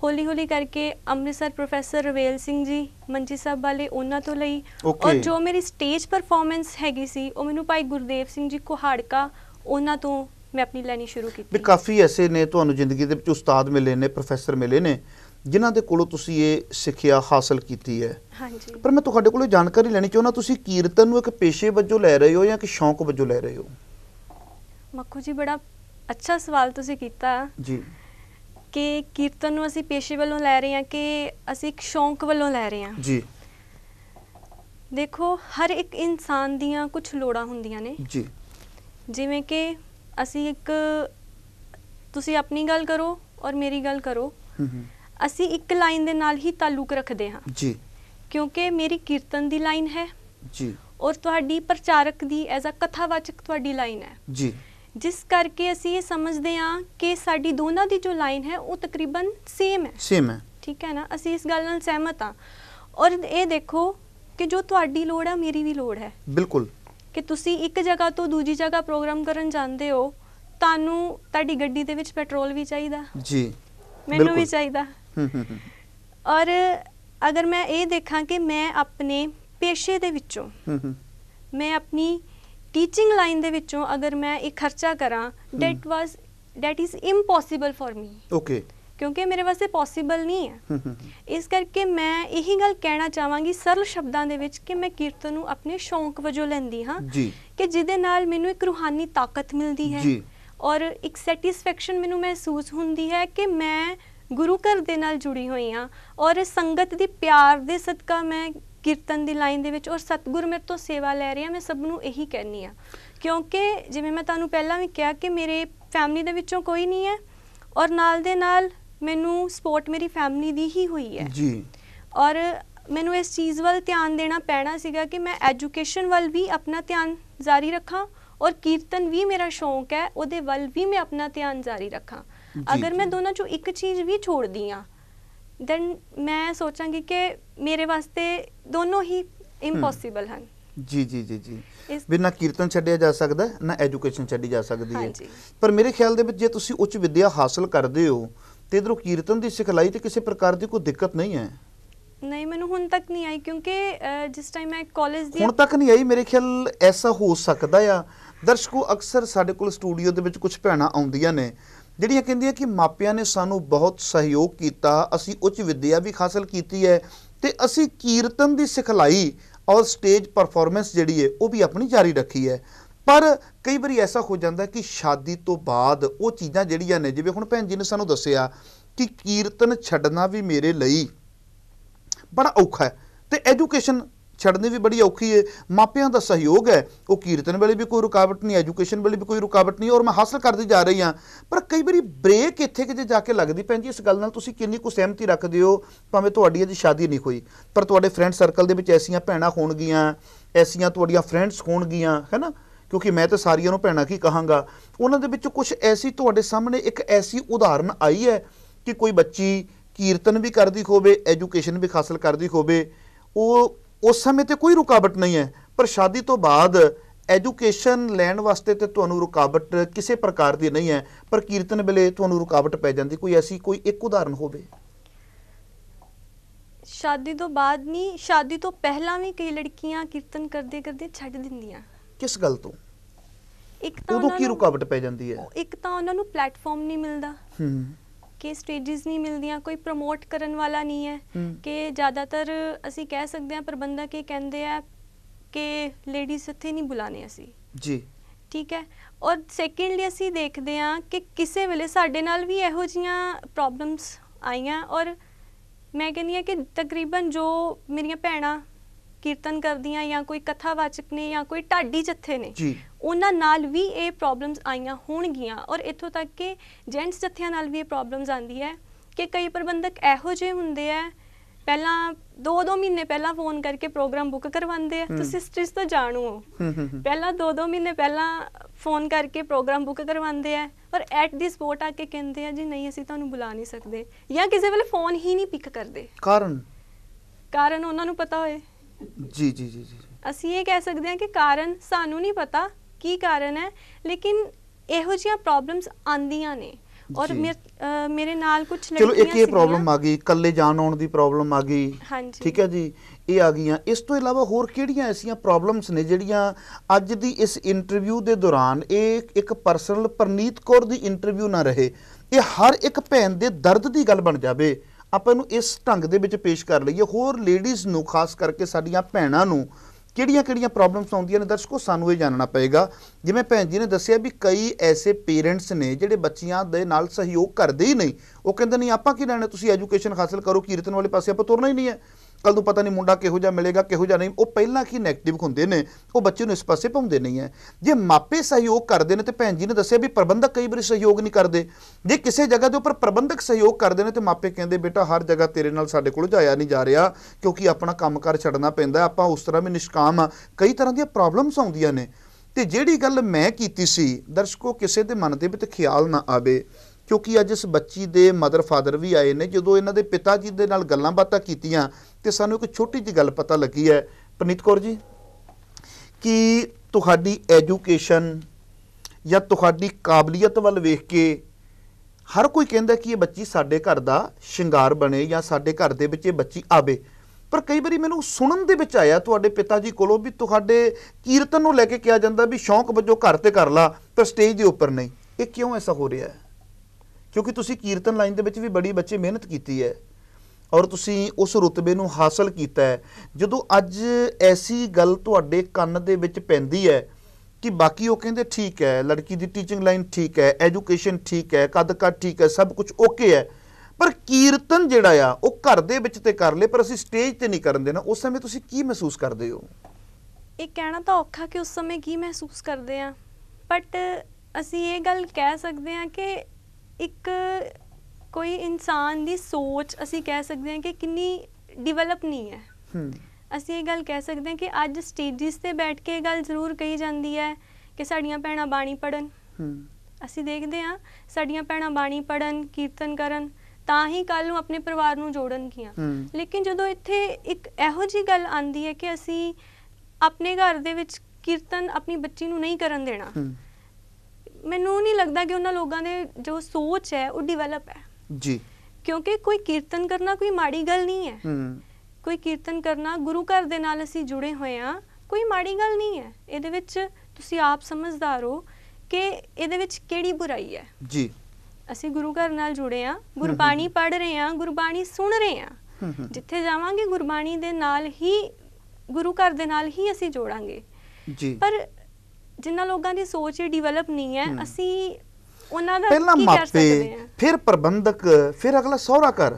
ਹੌਲੀ ਹੌਲੀ ਕਰਕੇ ਅੰਮ੍ਰਿਤਸਰ ਪ੍ਰੋਫੈਸਰ ਰਵੇਲ ਸਿੰਘ ਜੀ ਮੰਜੀ ਸਾਹਿਬ ਵਾਲੇ ਉਹਨਾਂ ਤੋਂ ਲਈ ਔਰ ਜੋ ਮੇਰੀ ਸਟੇਜ ਪਰਫਾਰਮੈਂਸ ਹੈਗੀ ਸੀ ਉਹ ਮੈਨੂੰ ਭਾਈ ਗੁਰਦੇਵ ਸਿੰਘ ਜੀ ਕੋਹਾੜਕਾ ਉਹਨਾਂ ਤੋਂ ਮੈਂ ਆਪਣੀ ਲੈਣੀ ਸ਼ੁਰੂ ਕੀਤੀ ਵੀ ਕਾਫੀ ਐਸੇ ਨੇ ਤੁਹਾਨੂੰ ਜ਼ਿੰਦਗੀ ਦੇ ਵਿੱਚ ਉਸਤਾਦ ਮਿਲੇ ਨੇ ਪ੍ਰੋਫੈਸਰ ਮਿਲੇ ਨੇ ਜਿਨ੍ਹਾਂ ਦੇ ਕੋਲੋਂ ਤੁਸੀਂ ਇਹ ਸਿੱਖਿਆ ਹਾਸਲ ਕੀਤੀ ਹੈ ਹਾਂਜੀ ਪਰ ਮੈਂ ਤੁਹਾਡੇ ਕੋਲੋਂ ਜਾਣਕਾਰੀ ਲੈਣੀ ਚਾਹੁੰਦਾ ਤੁਸੀਂ ਕੀਰਤਨ ਨੂੰ ਇੱਕ ਪੇਸ਼ੇ ਵਜੋਂ ਲੈ ਰਹੇ ਹੋ ਜਾਂ ਕਿ ਸ਼ੌਂਕ ਵਜੋਂ ਲੈ ਰਹੇ ਹੋ ਮੱਖੂ ਜੀ ਬੜਾ ਅੱਛਾ ਸਵਾਲ ਤੁਸੀਂ ਕੀਤਾ ਜੀ ਕਿ ਕੀਰਤਨ ਨੂੰ ਅਸੀਂ ਪੇਸ਼ੇ ਵੱਲੋਂ ਲੈ ਰਹੇ ਹਾਂ ਕਿ ਅਸੀਂ ਇੱਕ ਸ਼ੌਂਕ ਵੱਲੋਂ ਲੈ ਰਹੇ ਹਾਂ ਜੀ ਦੇਖੋ ਹਰ ਇੱਕ ਇਨਸਾਨ ਦੀਆਂ ਕੁਝ ਲੋੜਾਂ ਹੁੰਦੀਆਂ ਨੇ ਜੀ ਜਿਵੇਂ ਕਿ ਅਸੀਂ ਇੱਕ ਤੁਸੀਂ ਆਪਣੀ ਗੱਲ ਕਰੋ ਔਰ ਮੇਰੀ ਗੱਲ ਕਰੋ ਅਸੀਂ ਇੱਕ ਲਾਈਨ ਦੇ ਨਾਲ ਹੀ ਤਾਲੁਕ ਰੱਖਦੇ ਹਾਂ ਜੀ ਕਿਉਂਕਿ ਮੇਰੀ ਕੀਰਤਨ ਦੀ ਲਾਈਨ ਹੈ ਜੀ ਔਰ ਤੁਹਾਡੀ ਪ੍ਰਚਾਰਕ ਦੀ ਐਜ਼ ਅ ਕਥਾਵਾਚਕ ਤੁਹਾਡੀ ਲਾਈਨ ਹੈ ਜੀ ਜਿਸ ਕਰਕੇ ਅਸੀਂ ਇਹ ਸਮਝਦੇ ਹਾਂ ਕਿ ਸਾਡੀ ਦੋਨਾਂ ਦੀ ਜੋ ਲਾਈਨ ਹੈ ਉਹ ਤਕਰੀਬਨ ਸੇਮ ਹੈ ਸੇਮ ਹੈ ਠੀਕ ਹੈ ਨਾ ਅਸੀਂ ਇਸ ਗੱਲ ਨਾਲ ਸਹਿਮਤ ਹਾਂ ਔਰ ਇਹ ਦੇਖੋ ਕਿ ਜੋ ਤੁਹਾਡੀ ਲੋੜ ਹੈ ਮੇਰੀ ਵੀ ਲੋੜ ਹੈ ਬਿਲਕੁਲ ਕਿ ਤੁਸੀਂ ਇੱਕ ਜਗ੍ਹਾ ਤੋਂ ਦੂਜੀ ਜਗ੍ਹਾ ਪ੍ਰੋਗਰਾਮ ਕਰਨ ਜਾਂਦੇ ਹੋ ਤੁਹਾਨੂੰ ਤੁਹਾਡੀ ਗੱਡੀ ਦੇ ਵਿੱਚ ਪੈਟਰੋਲ ਵੀ ਚਾਹੀਦਾ ਜੀ ਮੈਨੂੰ ਵੀ ਚਾਹੀਦਾ ਔਰ ਅਗਰ ਮੈਂ ਇਹ ਦੇਖਾਂ ਕਿ ਮੈਂ ਆਪਣੇ ਪੇਸ਼ੇ ਦੇ ਵਿੱਚੋਂ ਮੈਂ ਆਪਣੀ ਟੀਚਿੰਗ ਲਾਈਨ ਦੇ ਵਿੱਚੋਂ ਅਗਰ ਮੈਂ ਇਹ ਖਰਚਾ ਕਰਾਂ that was that is impossible for me okay ਕਿਉਂਕਿ ਮੇਰੇ ਵਾਸਤੇ ਪੋਸੀਬਲ ਨਹੀਂ ਹੈ ਇਸ ਕਰਕੇ ਮੈਂ ਇਹੀ ਗੱਲ ਕਹਿਣਾ ਚਾਹਾਂਗੀ ਸਰਲ ਸ਼ਬਦਾਂ ਦੇ ਵਿੱਚ ਕਿ ਮੈਂ ਕੀਰਤਨ ਨੂੰ ਆਪਣੇ ਸ਼ੌਂਕ ਵਜੋਂ ਲੈਂਦੀ ਹਾਂ ਕਿ ਜਿਹਦੇ ਨਾਲ ਮੈਨੂੰ ਇੱਕ ਰੂਹਾਨੀ ਤਾਕਤ ਮਿਲਦੀ ਹੈ ਔਰ ਇੱਕ ਸੈਟੀਸਫੈਕਸ਼ਨ ਮੈਨੂੰ ਮਹਿਸੂਸ ਹੁੰਦੀ ਹੈ ਕਿ ਮੈਂ ਗੁਰੂ ਘਰ ਦੇ ਨਾਲ ਜੁੜੀ ਹੋਈ ਹਾਂ ਔਰ ਸੰਗਤ ਦੀ ਪਿਆਰ ਦੇ ਸਦਕਾ ਮੈਂ ਕੀਰਤਨ ਦੀ ਲਾਈਨ ਦੇ ਵਿੱਚ ਔਰ ਸਤਗੁਰ ਮੇਰੇ ਤੋਂ ਸੇਵਾ ਲੈ ਰਿਹਾ ਮੈਂ ਸਭ ਨੂੰ ਇਹੀ ਕਹਿਣੀ ਆ ਕਿਉਂਕਿ ਜਿਵੇਂ ਮੈਂ ਤੁਹਾਨੂੰ ਪਹਿਲਾਂ ਵੀ ਕਿਹਾ ਕਿ ਮੇਰੇ ਫੈਮਿਲੀ ਦੇ ਵਿੱਚੋਂ ਕੋਈ ਨਹੀਂ ਹੈ ਔਰ ਨਾਲ ਦੇ ਨਾਲ ਮੈਨੂੰ ਸਪੋਰਟ ਮੇਰੀ ਫੈਮਿਲੀ ਦੀ ਹੀ ਹੋਈ ਹੈ ਜੀ ਔਰ ਮੈਨੂੰ ਇਸ ਚੀਜ਼ ਵੱਲ ਧਿਆਨ ਦੇਣਾ ਪੈਣਾ ਸੀਗਾ ਕਿ ਮੈਂ ਐਜੂਕੇਸ਼ਨ ਵੱਲ ਵੀ ਆਪਣਾ ਧਿਆਨ ਜਾਰੀ ਰੱਖਾਂ ਔਰ ਕੀਰਤਨ ਵੀ ਮੇਰਾ ਸ਼ੌਂਕ ਹੈ ਉਹਦੇ ਵੱਲ ਵੀ ਮੈਂ ਆਪਣਾ ਧਿਆਨ ਜਾਰੀ ਰੱਖਾਂ ਅਗਰ ਮੈਂ ਦੋਨਾਂ ਚੋਂ ਇੱਕ ਚੀਜ਼ ਵੀ ਛੋੜਦੀ ਆ ਦੈਨ ਮੈਂ ਸੋਚਾਂਗੀ ਕਿ ਮੇਰੇ ਵਾਸਤੇ ਦੋਨੋਂ ਹੀ ਇੰਪੋਸੀਬਲ ਹਨ ਜੀ ਜੀ ਜੀ ਜੀ ਬਿਨਾ ਕੀਰਤਨ ਛੱਡਿਆ ਜਾ ਸਕਦਾ ਨਾ ਐਜੂਕੇਸ਼ਨ ਛੱਡੀ ਜਾ ਸਕਦੀ ਹੈ ਪਰ ਮੇਰੇ ਖਿਆਲ ਦੇ ਵਿੱਚ ਜੇ ਤੁਸੀਂ ਉੱਚ ਵਿੱਦਿਆ ਹਾਸਲ ਕਰਦੇ ਹੋ ਤੇ ਇਧਰੋਂ ਕੀਰਤਨ ਦੀ ਸਿਖਲਾਈ ਤੇ ਕਿਸੇ ਪ੍ਰਕਾਰ ਦੀ ਕੋਈ ਦਿੱਕਤ ਨਹੀਂ ਹੈ ਨਹੀਂ ਮੈਨੂੰ ਹੁਣ ਤੱਕ ਨਹੀਂ ਆਈ ਕਿਉਂਕਿ ਜਿਸ ਟਾਈਮ ਮੈਂ ਕਾਲਜ ਦੀ ਹੁਣ ਤੱਕ ਨਹੀਂ ਆਈ ਮੇਰੇ ਖਿਆਲ ਐਸਾ ਹੋ ਸਕਦਾ ਆ ਦਰਸ਼ਕੋ ਅਕਸਰ ਸਾਡੇ ਕੋਲ ਸਟੂਡੀਓ ਦੇ ਵਿੱਚ ਕੁਝ ਭੈਣਾ ਆਉਂਦੀਆਂ ਨੇ ਜਿਹੜੀਆਂ ਕਹਿੰਦੀਆਂ ਕਿ ਮਾਪਿਆਂ ਨੇ ਸਾਨੂੰ ਬਹੁਤ ਸਹਿਯੋਗ ਕੀਤਾ ਅਸੀਂ ਉੱਚ ਵਿੱਦਿਆ ਵੀ ਹਾਸਲ ਕੀਤੀ ਹੈ ਤੇ ਅਸੀਂ ਕੀਰਤਨ ਦੀ ਸਿਖਲਾਈ ਔਰ ਸਟੇਜ ਪਰਫਾਰਮੈਂਸ ਜਿਹੜੀ ਹੈ ਉਹ ਵੀ ਆਪਣੀ ਜਾਰੀ ਰੱਖੀ ਹੈ ਪਰ ਕਈ ਵਾਰੀ ਐਸਾ ਹੋ ਜਾਂਦਾ ਕਿ ਸ਼ਾਦੀ ਤੋਂ ਬਾਅਦ ਉਹ ਚੀਜ਼ਾਂ ਜਿਹੜੀਆਂ ਨੇ ਜਿਵੇਂ ਹੁਣ ਭੈਣ ਜੀ ਨੇ ਸਾਨੂੰ ਦੱਸਿਆ ਕਿ ਕੀਰਤਨ ਛੱਡਣਾ ਵੀ ਮੇਰੇ ਲਈ ਬੜਾ ਔਖਾ ਹੈ ਤੇ ਐਜੂਕੇਸ਼ਨ ਛੱਡਣੀ ਵੀ ਬੜੀ ਔਖੀ ਹੈ ਮਾਪਿਆਂ ਦਾ ਸਹਿਯੋਗ ਹੈ ਉਹ ਕੀਰਤਨ ਵੇਲੇ ਵੀ ਕੋਈ ਰੁਕਾਵਟ ਨਹੀਂ ਐਜੂਕੇਸ਼ਨ ਵੇਲੇ ਵੀ ਕੋਈ ਰੁਕਾਵਟ ਨਹੀਂ ਔਰ ਮੈਂ ਹਾਸਲ ਕਰਦੀ ਜਾ ਰਹੀ ਹਾਂ ਪਰ ਕਈ ਵਾਰੀ ਬ੍ਰੇਕ ਇੱਥੇ ਕਿਤੇ ਜਾ ਕੇ ਲੱਗਦੀ ਪੈਂਦੀ ਇਸ ਗੱਲ ਨਾਲ ਤੁਸੀਂ ਕਿੰਨੀ ਕੁ ਸਹਿਮਤੀ ਰੱਖਦੇ ਹੋ ਭਾਵੇਂ ਤੁਹਾਡੀ ਅਜੇ ਸ਼ਾਦੀ ਨਹੀਂ ਹੋਈ ਪਰ ਤੁਹਾਡੇ ਫਰੈਂਡ ਸਰਕਲ ਦੇ ਵਿੱਚ ਐਸੀਆਂ ਭੈਣਾਂ ਹੋਣਗੀਆਂ ਐਸੀਆਂ ਤੁਹਾਡੀਆਂ ਫਰੈਂਡਸ ਹੋਣਗੀਆਂ ਹੈਨਾ ਕਿਉਂਕਿ ਮੈਂ ਤਾਂ ਸਾਰੀਆਂ ਨੂੰ ਭੈਣਾਂ ਕੀ ਕਹਾਂਗਾ ਉਹਨਾਂ ਦੇ ਵਿੱਚੋਂ ਕੁਝ ਐਸੀ ਤੁਹਾਡੇ ਸਾਹਮਣੇ ਇੱਕ ਐਸੀ ਉਦਾਹਰਨ ਆਈ ਹੈ ਕਿ ਕੋਈ ਬੱਚੀ ਕੀਰਤਨ ਵੀ ਕਰਦੀ ਹੋਵੇ ਐਜੂਕੇਸ਼ਨ ਵੀ ਹਾਸਲ ਕਰਦੀ ਹੋਵੇ ਉਹ ਉਸ ਸਮੇਂ ਤੇ ਕੋਈ ਰੁਕਾਵਟ ਨਹੀਂ ਹੈ ਪਰ ਸ਼ਾਦੀ ਤੋਂ ਬਾਅਦ ਐਜੂਕੇਸ਼ਨ ਲੈਣ ਵਾਸਤੇ ਤੇ ਤੁਹਾਨੂੰ ਰੁਕਾਵਟ ਕਿਸੇ ਪ੍ਰਕਾਰ ਦੀ ਨਹੀਂ ਹੈ ਪਰ ਕੀਰਤਨ ਵੇਲੇ ਤੁਹਾਨੂੰ ਰੁਕਾਵਟ ਪੈ ਜਾਂਦੀ ਕੋਈ ਐਸੀ ਕੋਈ ਇੱਕ ਉਦਾਹਰਨ ਹੋਵੇ ਸ਼ਾਦੀ ਤੋਂ ਬਾਅਦ ਨਹੀਂ ਸ਼ਾਦੀ ਤੋਂ ਪਹਿਲਾਂ ਵੀ ਕਈ ਲੜਕੀਆਂ ਕੀਰਤਨ ਕਰਦੇ ਕਰਦੇ ਛੱਡ ਦਿੰਦੀਆਂ ਕਿਸ ਗੱਲ ਤੋਂ ਇੱਕ ਤਾਂ ਉਹਨਾਂ ਨੂੰ ਕੀ ਰੁਕਾਵਟ ਪੈ ਜਾਂਦੀ ਹੈ ਇੱਕ ਤਾਂ ਉਹਨਾਂ ਨੂੰ ਪਲੇਟਫਾਰਮ ਨਹੀਂ ਮਿਲਦਾ ਹੂੰ ਕਿ ਸਟੇਜਸ ਨਹੀਂ ਮਿਲਦੀਆਂ ਕੋਈ ਪ੍ਰਮੋਟ ਕਰਨ ਵਾਲਾ ਨਹੀਂ ਹੈ ਕਿ ਜ਼ਿਆਦਾਤਰ ਅਸੀਂ ਕਹਿ ਸਕਦੇ ਹਾਂ ਪ੍ਰਬੰਧਕ ਇਹ ਕਹਿੰਦੇ ਆ ਕਿ ਲੇਡੀਜ਼ ਇੱਥੇ ਨਹੀਂ ਬੁਲਾਣੇ ਅਸੀਂ ਜੀ ਠੀਕ ਹੈ ਔਰ ਸੈਕੰਡਲੀ ਅਸੀਂ ਦੇਖਦੇ ਹਾਂ ਕਿ ਕਿਸੇ ਵੇਲੇ ਸਾਡੇ ਨਾਲ ਵੀ ਇਹੋ ਜੀਆਂ ਪ੍ਰੋਬਲਮਸ ਆਈਆਂ ਔਰ ਮੈਂ ਕਹਿੰਦੀ ਆ ਕਿ ਤਕਰੀਬਨ ਜੋ ਮੇਰੀਆਂ ਭੈਣਾਂ ਕੀਰਤਨ ਕਰਦੀਆਂ ਜਾਂ ਕੋਈ ਕਥਾਵਾਚਕ ਨੇ ਜਾਂ ਕੋਈ ਢਾਡੀ ਜੱਥੇ ਨੇ ਜੀ ਉਹਨਾਂ ਨਾਲ ਵੀ ਇਹ ਪ੍ਰੋਬਲਮਸ ਆਈਆਂ ਹੋਣਗੀਆਂ ਔਰ ਇੱਥੋਂ ਤੱਕ ਕਿ ਜੈਂਟਸ ਜੱਥਿਆਂ ਨਾਲ ਵੀ ਇਹ ਪ੍ਰੋਬਲਮਸ ਆਂਦੀ ਹੈ ਕਿ ਕਈ ਪ੍ਰਬੰਧਕ ਇਹੋ ਜਿਹੇ ਹੁੰਦੇ ਆ ਪਹਿਲਾਂ 2-2 ਮਹੀਨੇ ਪਹਿਲਾਂ ਫੋਨ ਕਰਕੇ ਪ੍ਰੋਗਰਾਮ ਬੁੱਕ ਕਰਵਾਉਂਦੇ ਆ ਤੁਸੀਂ ਸਟ੍ਰੈਸ ਤੋਂ ਜਾਣੂ ਹੋ ਪਹਿਲਾਂ 2-2 ਮਹੀਨੇ ਪਹਿਲਾਂ ਫੋਨ ਕਰਕੇ ਪ੍ਰੋਗਰਾਮ ਬੁੱਕ ਕਰਵਾਉਂਦੇ ਆ ਪਰ ਐਟ ਦੀ ਸਪੋਰਟ ਆ ਕੇ ਕਹਿੰਦੇ ਆ ਜੀ ਨਹੀਂ ਅਸੀਂ ਤੁਹਾਨੂੰ ਬੁਲਾ ਨਹੀਂ ਸਕਦੇ ਜਾਂ ਕਿਸੇ ਵੇਲੇ ਫੋਨ ਹੀ ਨਹੀਂ ਪਿਕ ਕਰਦੇ ਕਾਰਨ ਕਾਰਨ ਉਹਨਾਂ ਨੂੰ ਪਤਾ ਹੋਏ ਜੀ ਜੀ ਜੀ ਜੀ ਅਸੀਂ ਇਹ ਕਹਿ ਸਕਦੇ ਹਾਂ ਕਿ ਕਾਰਨ ਸਾਨੂੰ ਨਹੀਂ ਪਤਾ ਕੀ ਕਾਰਨ ਹੈ ਲੇਕਿਨ ਇਹੋ ਜਿਹੀਆਂ ਪ੍ਰੋਬਲਮਸ ਆਂਦੀਆਂ ਨੇ ਔਰ ਮੇਰੇ ਨਾਲ ਕੁਝ ਲੜਕੀਆਂ ਚਲੋ ਇੱਕ ਇਹ ਪ੍ਰੋਬਲਮ ਆ ਗਈ ਇਕੱਲੇ ਜਾਣ ਆਉਣ ਦੀ ਪ੍ਰੋਬਲਮ ਆ ਗਈ ਠੀਕ ਹੈ ਜੀ ਇਹ ਆ ਗਈਆਂ ਇਸ ਤੋਂ ਇਲਾਵਾ ਹੋਰ ਕਿਹੜੀਆਂ ਐਸੀਆਂ ਪ੍ਰੋਬਲਮਸ ਨੇ ਜਿਹੜੀਆਂ ਅੱਜ ਦੀ ਇਸ ਇੰਟਰਵਿਊ ਦੇ ਦੌਰਾਨ ਇਹ ਇੱਕ ਪਰਸਨਲ ਪ੍ਰਨੀਤ ਕੌਰ ਦੀ ਇੰਟਰਵਿਊ ਨਾ ਰਹੇ ਇਹ ਹਰ ਇੱਕ ਭੈਣ ਦੇ ਦਰਦ ਦੀ ਗੱਲ ਬਣ ਜਾਵੇ ਆਪਾਂ ਇਹਨੂੰ ਇਸ ਢੰਗ ਦੇ ਵਿੱਚ ਪੇਸ਼ ਕਰ ਲਈਏ ਹੋਰ ਲੇਡੀਜ਼ ਨੂੰ ਖਾਸ ਕਰਕੇ ਸਾਡੀਆਂ ਭੈਣਾਂ ਨੂੰ ਕਿਹੜੀਆਂ-ਕਿਹੜੀਆਂ ਪ੍ਰੋਬਲਮਸ ਆਉਂਦੀਆਂ ਨੇ ਦਰਸ਼ਕੋ ਸਾਨੂੰ ਇਹ ਜਾਣਨਾ ਪਏਗਾ ਜਿਵੇਂ ਭੈਣ ਜੀ ਨੇ ਦੱਸਿਆ ਵੀ ਕਈ ਐਸੇ ਪੇਰੈਂਟਸ ਨੇ ਜਿਹੜੇ ਬੱਚਿਆਂ ਦੇ ਨਾਲ ਸਹਿਯੋਗ ਕਰਦੇ ਹੀ ਨਹੀਂ ਉਹ ਕਹਿੰਦੇ ਨਹੀਂ ਆਪਾਂ ਕੀ ਲੈਣਾ ਤੁਸੀਂ ਐਜੂਕੇਸ਼ਨ ਹਾਸਲ ਕਰੋ ਕੀਰਤਨ ਵਾਲੇ ਪਾਸੇ ਆਪਾਂ ਤੁਰਨਾ ਹੀ ਨਹੀਂ ਹੈ ਕੱਲ ਨੂੰ ਪਤਾ ਨਹੀਂ ਮੁੰਡਾ ਕਿਹੋ ਜਿਹਾ ਮਿਲੇਗਾ ਕਿਹੋ ਜਿਹਾ ਨਹੀਂ ਉਹ ਪਹਿਲਾਂ ਕੀ 네ਗੇਟਿਵ ਹੁੰਦੇ ਨੇ ਉਹ ਬੱਚੇ ਨੂੰ ਇਸ ਪਾਸੇ ਭੁੰਦੇ ਨਹੀਂ ਹੈ ਜੇ ਮਾਪੇ ਸਹਿਯੋਗ ਕਰਦੇ ਨੇ ਤੇ ਭੈਣ ਜੀ ਨੇ ਦੱਸਿਆ ਵੀ ਪ੍ਰਬੰਧਕ ਕਈ ਵਾਰੀ ਸਹਿਯੋਗ ਨਹੀਂ ਕਰਦੇ ਜੇ ਕਿਸੇ ਜਗ੍ਹਾ ਦੇ ਉੱਪਰ ਪ੍ਰਬੰਧਕ ਸਹਿਯੋਗ ਕਰਦੇ ਨੇ ਤੇ ਮਾਪੇ ਕਹਿੰਦੇ ਬੇਟਾ ਹਰ ਜਗ੍ਹਾ ਤੇਰੇ ਨਾਲ ਸਾਡੇ ਕੋਲ ਜਾਇਆ ਨਹੀਂ ਜਾ ਰਿਹਾ ਕਿਉਂਕਿ ਆਪਣਾ ਕੰਮਕਾਰ ਛੱਡਣਾ ਪੈਂਦਾ ਆਪਾਂ ਉਸ ਤਰ੍ਹਾਂ ਵੀ ਨਿਸ਼ਕਾਮ ਆ ਕਈ ਤਰ੍ਹਾਂ ਦੀਆਂ ਪ੍ਰੋਬਲਮਸ ਆਉਂਦੀਆਂ ਨੇ ਤੇ ਜਿਹੜੀ ਗੱਲ ਮੈਂ ਕੀਤੀ ਸੀ ਦਰਸ਼ਕੋ ਕਿਸੇ ਦੇ ਮਨ ਦੇ ਵਿੱਚ ਖਿਆਲ ਨਾ ਆਵੇ ਕਿਉਂਕਿ ਅੱਜ ਇਸ ਬੱਚੀ ਦੇ ਮਦਰ ਫਾਦਰ ਵੀ ਆਏ ਨੇ ਜਦੋਂ ਇਹਨਾਂ ਦੇ ਪਿਤਾ ਜੀ ਦੇ ਨਾਲ ਗੱਲਾਂ ਬਾਤਾਂ ਕੀਤੀਆਂ ਤੇ ਸਾਨੂੰ ਇੱਕ ਛੋਟੀ ਜਿਹੀ ਗੱਲ ਪਤਾ ਲੱਗੀ ਹੈ ਪਨੀਤ ਕੌਰ ਜੀ ਕਿ ਤੁਹਾਡੀ ਐਜੂਕੇਸ਼ਨ ਜਾਂ ਤੁਹਾਡੀ ਕਾਬਲੀਅਤ ਵੱਲ ਵੇਖ ਕੇ ਹਰ ਕੋਈ ਕਹਿੰਦਾ ਕਿ ਇਹ ਬੱਚੀ ਸਾਡੇ ਘਰ ਦਾ ਸ਼ਿੰਗਾਰ ਬਣੇ ਜਾਂ ਸਾਡੇ ਘਰ ਦੇ ਵਿੱਚ ਇਹ ਬੱਚੀ ਆਵੇ ਪਰ ਕਈ ਵਾਰੀ ਮੈਨੂੰ ਸੁਣਨ ਦੇ ਵਿੱਚ ਆਇਆ ਤੁਹਾਡੇ ਪਿਤਾ ਜੀ ਕੋਲੋਂ ਵੀ ਤੁਹਾਡੇ ਕੀਰਤਨ ਨੂੰ ਲੈ ਕੇ ਕਿਹਾ ਜਾਂਦਾ ਵੀ ਸ਼ੌਂਕ ਵਜੋਂ ਘਰ ਤੇ ਕਰ ਲਾ ਪਰ ਸਟੇਜ ਦੇ ਉੱਪਰ ਨਹੀਂ ਇਹ ਕਿਉਂ ਐਸਾ ਹੋ ਰਿਹਾ ਹੈ ਕਿਉਂਕਿ ਤੁਸੀਂ ਕੀਰਤਨ ਲਾਈਨ ਦੇ ਵਿੱਚ ਵੀ ਬੜੀ ਬੱਚੇ ਮਿਹਨਤ ਕੀਤੀ ਹੈ ਔਰ ਤੁਸੀਂ ਉਸ ਰੁਤਬੇ ਨੂੰ ਹਾਸਲ ਕੀਤਾ ਹੈ ਜਦੋਂ ਅੱਜ ਐਸੀ ਗੱਲ ਤੁਹਾਡੇ ਕੰਨ ਦੇ ਵਿੱਚ ਪੈਂਦੀ ਹੈ ਕਿ ਬਾਕੀ ਉਹ ਕਹਿੰਦੇ ਠੀਕ ਹੈ ਲੜਕੀ ਦੀ ਟੀਚਿੰਗ ਲਾਈਨ ਠੀਕ ਹੈ ਐਜੂਕੇਸ਼ਨ ਠੀਕ ਹੈ ਕਦ ਕਾ ਠੀਕ ਹੈ ਸਭ ਕੁਝ ਓਕੇ ਹੈ ਪਰ ਕੀਰਤਨ ਜਿਹੜਾ ਆ ਉਹ ਘਰ ਦੇ ਵਿੱਚ ਤੇ ਕਰ ਲੇ ਪਰ ਅਸੀਂ ਸਟੇਜ ਤੇ ਨਹੀਂ ਕਰਨ ਦੇਣਾ ਉਸ ਸਮੇਂ ਤੁਸੀਂ ਕੀ ਮਹਿਸੂਸ ਕਰਦੇ ਹੋ ਇਹ ਕਹਿਣਾ ਤਾਂ ਔਖਾ ਕਿ ਉਸ ਸਮੇਂ ਕੀ ਮਹਿਸੂਸ ਕਰਦੇ ਆ ਬਟ ਅਸੀਂ ਇਹ ਗੱਲ ਕਹਿ ਸਕਦੇ ਆ ਕਿ ਇੱਕ ਕੋਈ ਇਨਸਾਨ ਦੀ ਸੋਚ ਅਸੀਂ ਕਹਿ ਸਕਦੇ ਹਾਂ ਕਿ ਕਿੰਨੀ ਡਿਵੈਲਪ ਨਹੀਂ ਹੈ ਅਸੀਂ ਇਹ ਗੱਲ ਕਹਿ ਸਕਦੇ ਹਾਂ ਕਿ ਅੱਜ ਸਟੇਜਿਸ ਤੇ ਬੈਠ ਕੇ ਇਹ ਗੱਲ ਜ਼ਰੂਰ ਕਹੀ ਜਾਂਦੀ ਹੈ ਕਿ ਸਾਡੀਆਂ ਭੈਣਾਂ ਬਾਣੀ ਪੜਨ ਅਸੀਂ ਦੇਖਦੇ ਹਾਂ ਸਾਡੀਆਂ ਭੈਣਾਂ ਬਾਣੀ ਪੜਨ ਕੀਰਤਨ ਕਰਨ ਤਾਂ ਹੀ ਕੱਲ ਨੂੰ ਆਪਣੇ ਪਰਿਵਾਰ ਨੂੰ ਜੋੜਨ ਗਿਆ ਲੇਕਿਨ ਜਦੋਂ ਇੱਥੇ ਇੱਕ ਇਹੋ ਜੀ ਗੱਲ ਆਂਦੀ ਹੈ ਕਿ ਅਸੀਂ ਆਪਣੇ ਘਰ ਦੇ ਵਿੱਚ ਕੀਰਤਨ ਆਪਣੀ ਬੱਚੀ ਨੂੰ ਨਹੀਂ ਕਰਨ ਦੇਣਾ ਮੈਨੂੰ ਨਹੀਂ ਲੱਗਦਾ ਕਿ ਉਹਨਾਂ ਲੋਕਾਂ ਦੇ ਜੋ ਸੋਚ ਹੈ ਉਹ ਡਿਵੈਲਪ ਹੈ ਜੀ ਕਿਉਂਕਿ ਕੋਈ ਕੀਰਤਨ ਕਰਨਾ ਕੋਈ ਮਾੜੀ ਗੱਲ ਨਹੀਂ ਹੈ ਹੂੰ ਕੋਈ ਕੀਰਤਨ ਕਰਨਾ ਗੁਰੂ ਘਰ ਦੇ ਨਾਲ ਅਸੀਂ ਜੁੜੇ ਹੋਏ ਆ ਕੋਈ ਮਾੜੀ ਗੱਲ ਨਹੀਂ ਹੈ ਇਹਦੇ ਵਿੱਚ ਤੁਸੀਂ ਆਪ ਸਮਝਦਾਰ ਹੋ ਕਿ ਇਹਦੇ ਵਿੱਚ ਕਿਹੜੀ ਬੁਰਾਈ ਹੈ ਜੀ ਅਸੀਂ ਗੁਰੂ ਘਰ ਨਾਲ ਜੁੜੇ ਆ ਗੁਰਬਾਣੀ ਪੜ ਰਹੇ ਆ ਗੁਰਬਾਣੀ ਸੁਣ ਰਹੇ ਆ ਜਿੱਥੇ ਜਾਵਾਂਗੇ ਗੁਰਬਾਣੀ ਦੇ ਨਾਲ ਹੀ ਗੁਰੂ ਘਰ ਦੇ ਨਾਲ ਹੀ ਅਸੀਂ ਜੋੜਾਂਗੇ ਜੀ ਪਰ ਜਿਨ੍ਹਾਂ ਲੋਕਾਂ ਦੀ ਸੋਚ ਡਿਵੈਲਪ ਨਹੀਂ ਹੈ ਅਸੀਂ ਉਹਨਾਂ ਦਾ ਪਹਿਲਾਂ ਮਾਪੇ ਫਿਰ ਪ੍ਰਬੰਧਕ ਫਿਰ ਅਗਲਾ ਸਹੁਰਾ ਕਰ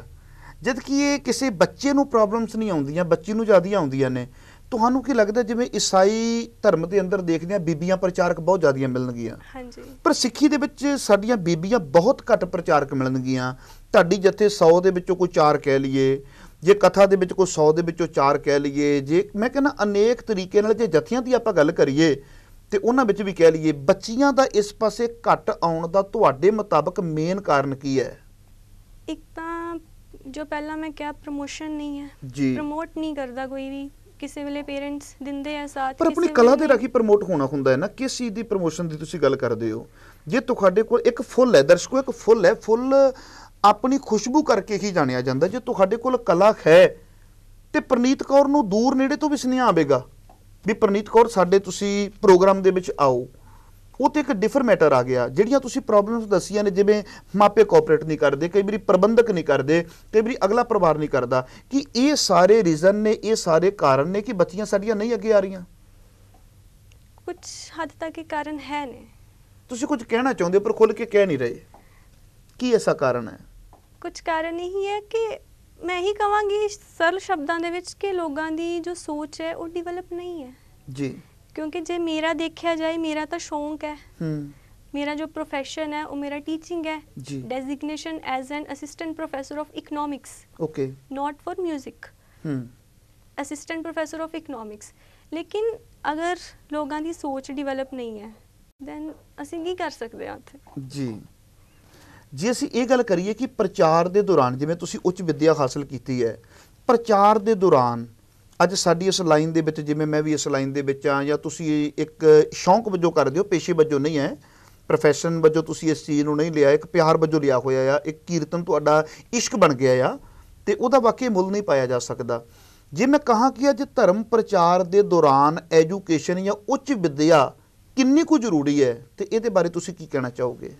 ਜਦ ਕਿ ਇਹ ਕਿਸੇ ਬੱਚੇ ਨੂੰ ਪ੍ਰੋਬਲਮਸ ਨਹੀਂ ਆਉਂਦੀਆਂ ਬੱਚੀ ਨੂੰ ਜ਼ਿਆਦਾ ਆਉਂਦੀਆਂ ਨੇ ਤੁਹਾਨੂੰ ਕੀ ਲੱਗਦਾ ਜਿਵੇਂ ਈਸਾਈ ਧਰਮ ਦੇ ਅੰਦਰ ਦੇਖਦੇ ਆ ਬੀਬੀਆਂ ਪ੍ਰਚਾਰਕ ਬਹੁਤ ਜ਼ਿਆਦੀਆਂ ਮਿਲਣਗੀਆਂ ਹਾਂਜੀ ਪਰ ਸਿੱਖੀ ਦੇ ਵਿੱਚ ਸਾਡੀਆਂ ਬੀਬੀਆਂ ਬਹੁਤ ਘੱਟ ਪ੍ਰਚਾਰਕ ਮਿਲਣਗੀਆਂ ਤੁਹਾਡੀ ਜਿੱਥੇ 100 ਦੇ ਵਿੱਚੋਂ ਕੋਈ 4 ਕਹਿ ਲਈਏ ਜੇ ਕਥਾ ਦੇ ਵਿੱਚ ਕੋਈ 100 ਦੇ ਵਿੱਚੋਂ 4 ਕਹਿ ਲਈਏ ਜੇ ਮੈਂ ਕਹਿੰਦਾ ਅਨੇਕ ਤਰੀਕੇ ਨਾਲ ਜੇ ਜਥਿਆਂ ਦੀ ਆਪਾਂ ਗੱਲ ਕਰੀਏ ਤੇ ਉਹਨਾਂ ਵਿੱਚ ਵੀ ਕਹਿ ਲਈਏ ਬੱਚੀਆਂ ਦਾ ਇਸ ਪਾਸੇ ਘਟ ਆਉਣ ਦਾ ਤੁਹਾਡੇ ਮੁਤਾਬਕ ਮੇਨ ਕਾਰਨ ਕੀ ਹੈ ਇੱਕ ਤਾਂ ਜੋ ਪਹਿਲਾਂ ਮੈਂ ਕਿਹਾ ਪ੍ਰੋਮੋਸ਼ਨ ਨਹੀਂ ਹੈ ਜੀ ਪ੍ਰਮੋਟ ਨਹੀਂ ਕਰਦਾ ਕੋਈ ਵੀ ਕਿਸੇ ਵੇਲੇ ਪੇਰੈਂਟਸ ਦਿੰਦੇ ਆ ਸਾਥ ਪਰ ਆਪਣੀ ਕਲਾ ਦੇ ਰਾਖੀ ਪ੍ਰੋਮੋਟ ਹੋਣਾ ਹੁੰਦਾ ਹੈ ਨਾ ਕਿਸ ਚੀਜ਼ ਦੀ ਪ੍ਰੋਮੋਸ਼ਨ ਦੀ ਤੁਸੀਂ ਗੱਲ ਕਰਦੇ ਹੋ ਜੇ ਤੁਹਾਡੇ ਕੋਲ ਇੱਕ ਫੁੱਲ ਹੈ ਦਰਸ਼ਕੋ ਇੱਕ ਫੁੱਲ ਹੈ ਫੁੱਲ ਆਪਣੀ ਖੁਸ਼ਬੂ ਕਰਕੇ ਹੀ ਜਾਣਿਆ ਜਾਂਦਾ ਜੇ ਤੁਹਾਡੇ ਕੋਲ ਕਲਾ ਹੈ ਤੇ ਪ੍ਰਨੀਤ ਕੌਰ ਨੂੰ ਦੂਰ ਨੇੜੇ ਤੋਂ ਵੀ ਸੁਨੇਹਾ ਆਵੇਗਾ ਵੀ ਪ੍ਰਨੀਤ ਕੌਰ ਸਾਡੇ ਤੁਸੀਂ ਪ੍ਰੋਗਰਾਮ ਦੇ ਵਿੱਚ ਆਓ ਉਹ ਤੇ ਇੱਕ ਡਿਫਰ ਮੈਟਰ ਆ ਗਿਆ ਜਿਹੜੀਆਂ ਤੁਸੀਂ ਪ੍ਰੋਬਲਮਸ ਦੱਸੀਆਂ ਨੇ ਜਿਵੇਂ ਮਾਪੇ ਕੋਆਪਰੇਟ ਨਹੀਂ ਕਰਦੇ ਕਈ ਵਾਰੀ ਪ੍ਰਬੰਧਕ ਨਹੀਂ ਕਰਦੇ ਕਈ ਵਾਰੀ ਅਗਲਾ ਪਰਿਵਾਰ ਨਹੀਂ ਕਰਦਾ ਕਿ ਇਹ ਸਾਰੇ ਰੀਜ਼ਨ ਨੇ ਇਹ ਸਾਰੇ ਕਾਰਨ ਨੇ ਕਿ ਬੱਚੀਆਂ ਸਾਡੀਆਂ ਨਹੀਂ ਅੱਗੇ ਆ ਰਹੀਆਂ ਕੁਝ ਹੱਦ ਤੱਕ ਇਹ ਕਾਰਨ ਹੈ ਨੇ ਤੁਸੀਂ ਕੁਝ ਕਹਿਣਾ ਚਾਹੁੰਦੇ ਪਰ ਖੁੱਲ ਕੇ ਕਹਿ ਨਹੀਂ ਰਹੇ ਕੀ ਐਸਾ ਕਾਰਨ ਹੈ ਕੁਝ ਕਾਰਨ ਨਹੀਂ ਹੈ ਕਿ ਮੈਂ ਹੀ ਕਹਾਂਗੀ ਸਰਲ ਸ਼ਬਦਾਂ ਦੇ ਵਿੱਚ ਕਿ ਲੋਕਾਂ ਦੀ ਜੋ ਸੋਚ ਹੈ ਉਹ ਡਿਵੈਲਪ ਨਹੀਂ ਹੈ ਜੀ ਕਿਉਂਕਿ ਜੇ ਮੇਰਾ ਦੇਖਿਆ ਜਾਏ ਮੇਰਾ ਤਾਂ ਸ਼ੌਂਕ ਹੈ ਹੂੰ ਮੇਰਾ ਜੋ ਪ੍ਰੋਫੈਸ਼ਨ ਹੈ ਉਹ ਮੇਰਾ ਟੀਚਿੰਗ ਹੈ designation as an assistant professor of economics okay not for 뮤직 ਹੂੰ ਅਸਿਸਟੈਂਟ ਪ੍ਰੋਫੈਸਰ ਆਫ ਇਕਨੋਮਿਕਸ ਲੇਕਿਨ ਅਗਰ ਲੋਕਾਂ ਦੀ ਸੋਚ ਡਿਵੈਲਪ ਨਹੀਂ ਹੈ ਦੈਨ ਅਸੀਂ ਕੀ ਕਰ ਸਕਦੇ ਹਾਂ ਉੱਥੇ ਜੀ ਜੇ ਅਸੀਂ ਇਹ ਗੱਲ ਕਰੀਏ ਕਿ ਪ੍ਰਚਾਰ ਦੇ ਦੌਰਾਨ ਜਿਵੇਂ ਤੁਸੀਂ ਉੱਚ ਵਿੱਦਿਆ ਹਾਸਲ ਕੀਤੀ ਹੈ ਪ੍ਰਚਾਰ ਦੇ ਦੌਰਾਨ ਅੱਜ ਸਾਡੀ ਇਸ ਲਾਈਨ ਦੇ ਵਿੱਚ ਜਿਵੇਂ ਮੈਂ ਵੀ ਇਸ ਲਾਈਨ ਦੇ ਵਿੱਚ ਆ ਜਾਂ ਤੁਸੀਂ ਇੱਕ ਸ਼ੌਂਕ ਵਜੋਂ ਕਰਦੇ ਹੋ ਪੇਸ਼ੇ ਵਜੋਂ ਨਹੀਂ ਹੈ ਪ੍ਰੋਫੈਸ਼ਨ ਵਜੋਂ ਤੁਸੀਂ ਇਸ ਚੀਜ਼ ਨੂੰ ਨਹੀਂ ਲਿਆ ਇੱਕ ਪਿਆਰ ਵਜੋਂ ਲਿਆ ਹੋਇਆ ਆ ਇੱਕ ਕੀਰਤਨ ਤੁਹਾਡਾ ਇਸ਼ਕ ਬਣ ਗਿਆ ਆ ਤੇ ਉਹਦਾ ਵਾਕਈ ਮੁੱਲ ਨਹੀਂ ਪਾਇਆ ਜਾ ਸਕਦਾ ਜੇ ਮੈਂ ਕਹਾਂ ਕਿ ਅੱਜ ਧਰਮ ਪ੍ਰਚਾਰ ਦੇ ਦੌਰਾਨ ਐਜੂਕੇਸ਼ਨ ਜਾਂ ਉੱਚ ਵਿੱਦਿਆ ਕਿੰਨੀ ਕੁ ਜ਼ਰੂਰੀ ਹੈ ਤੇ ਇਹਦੇ ਬਾਰੇ ਤੁਸੀਂ ਕੀ ਕਹਿਣਾ ਚਾਹੋਗੇ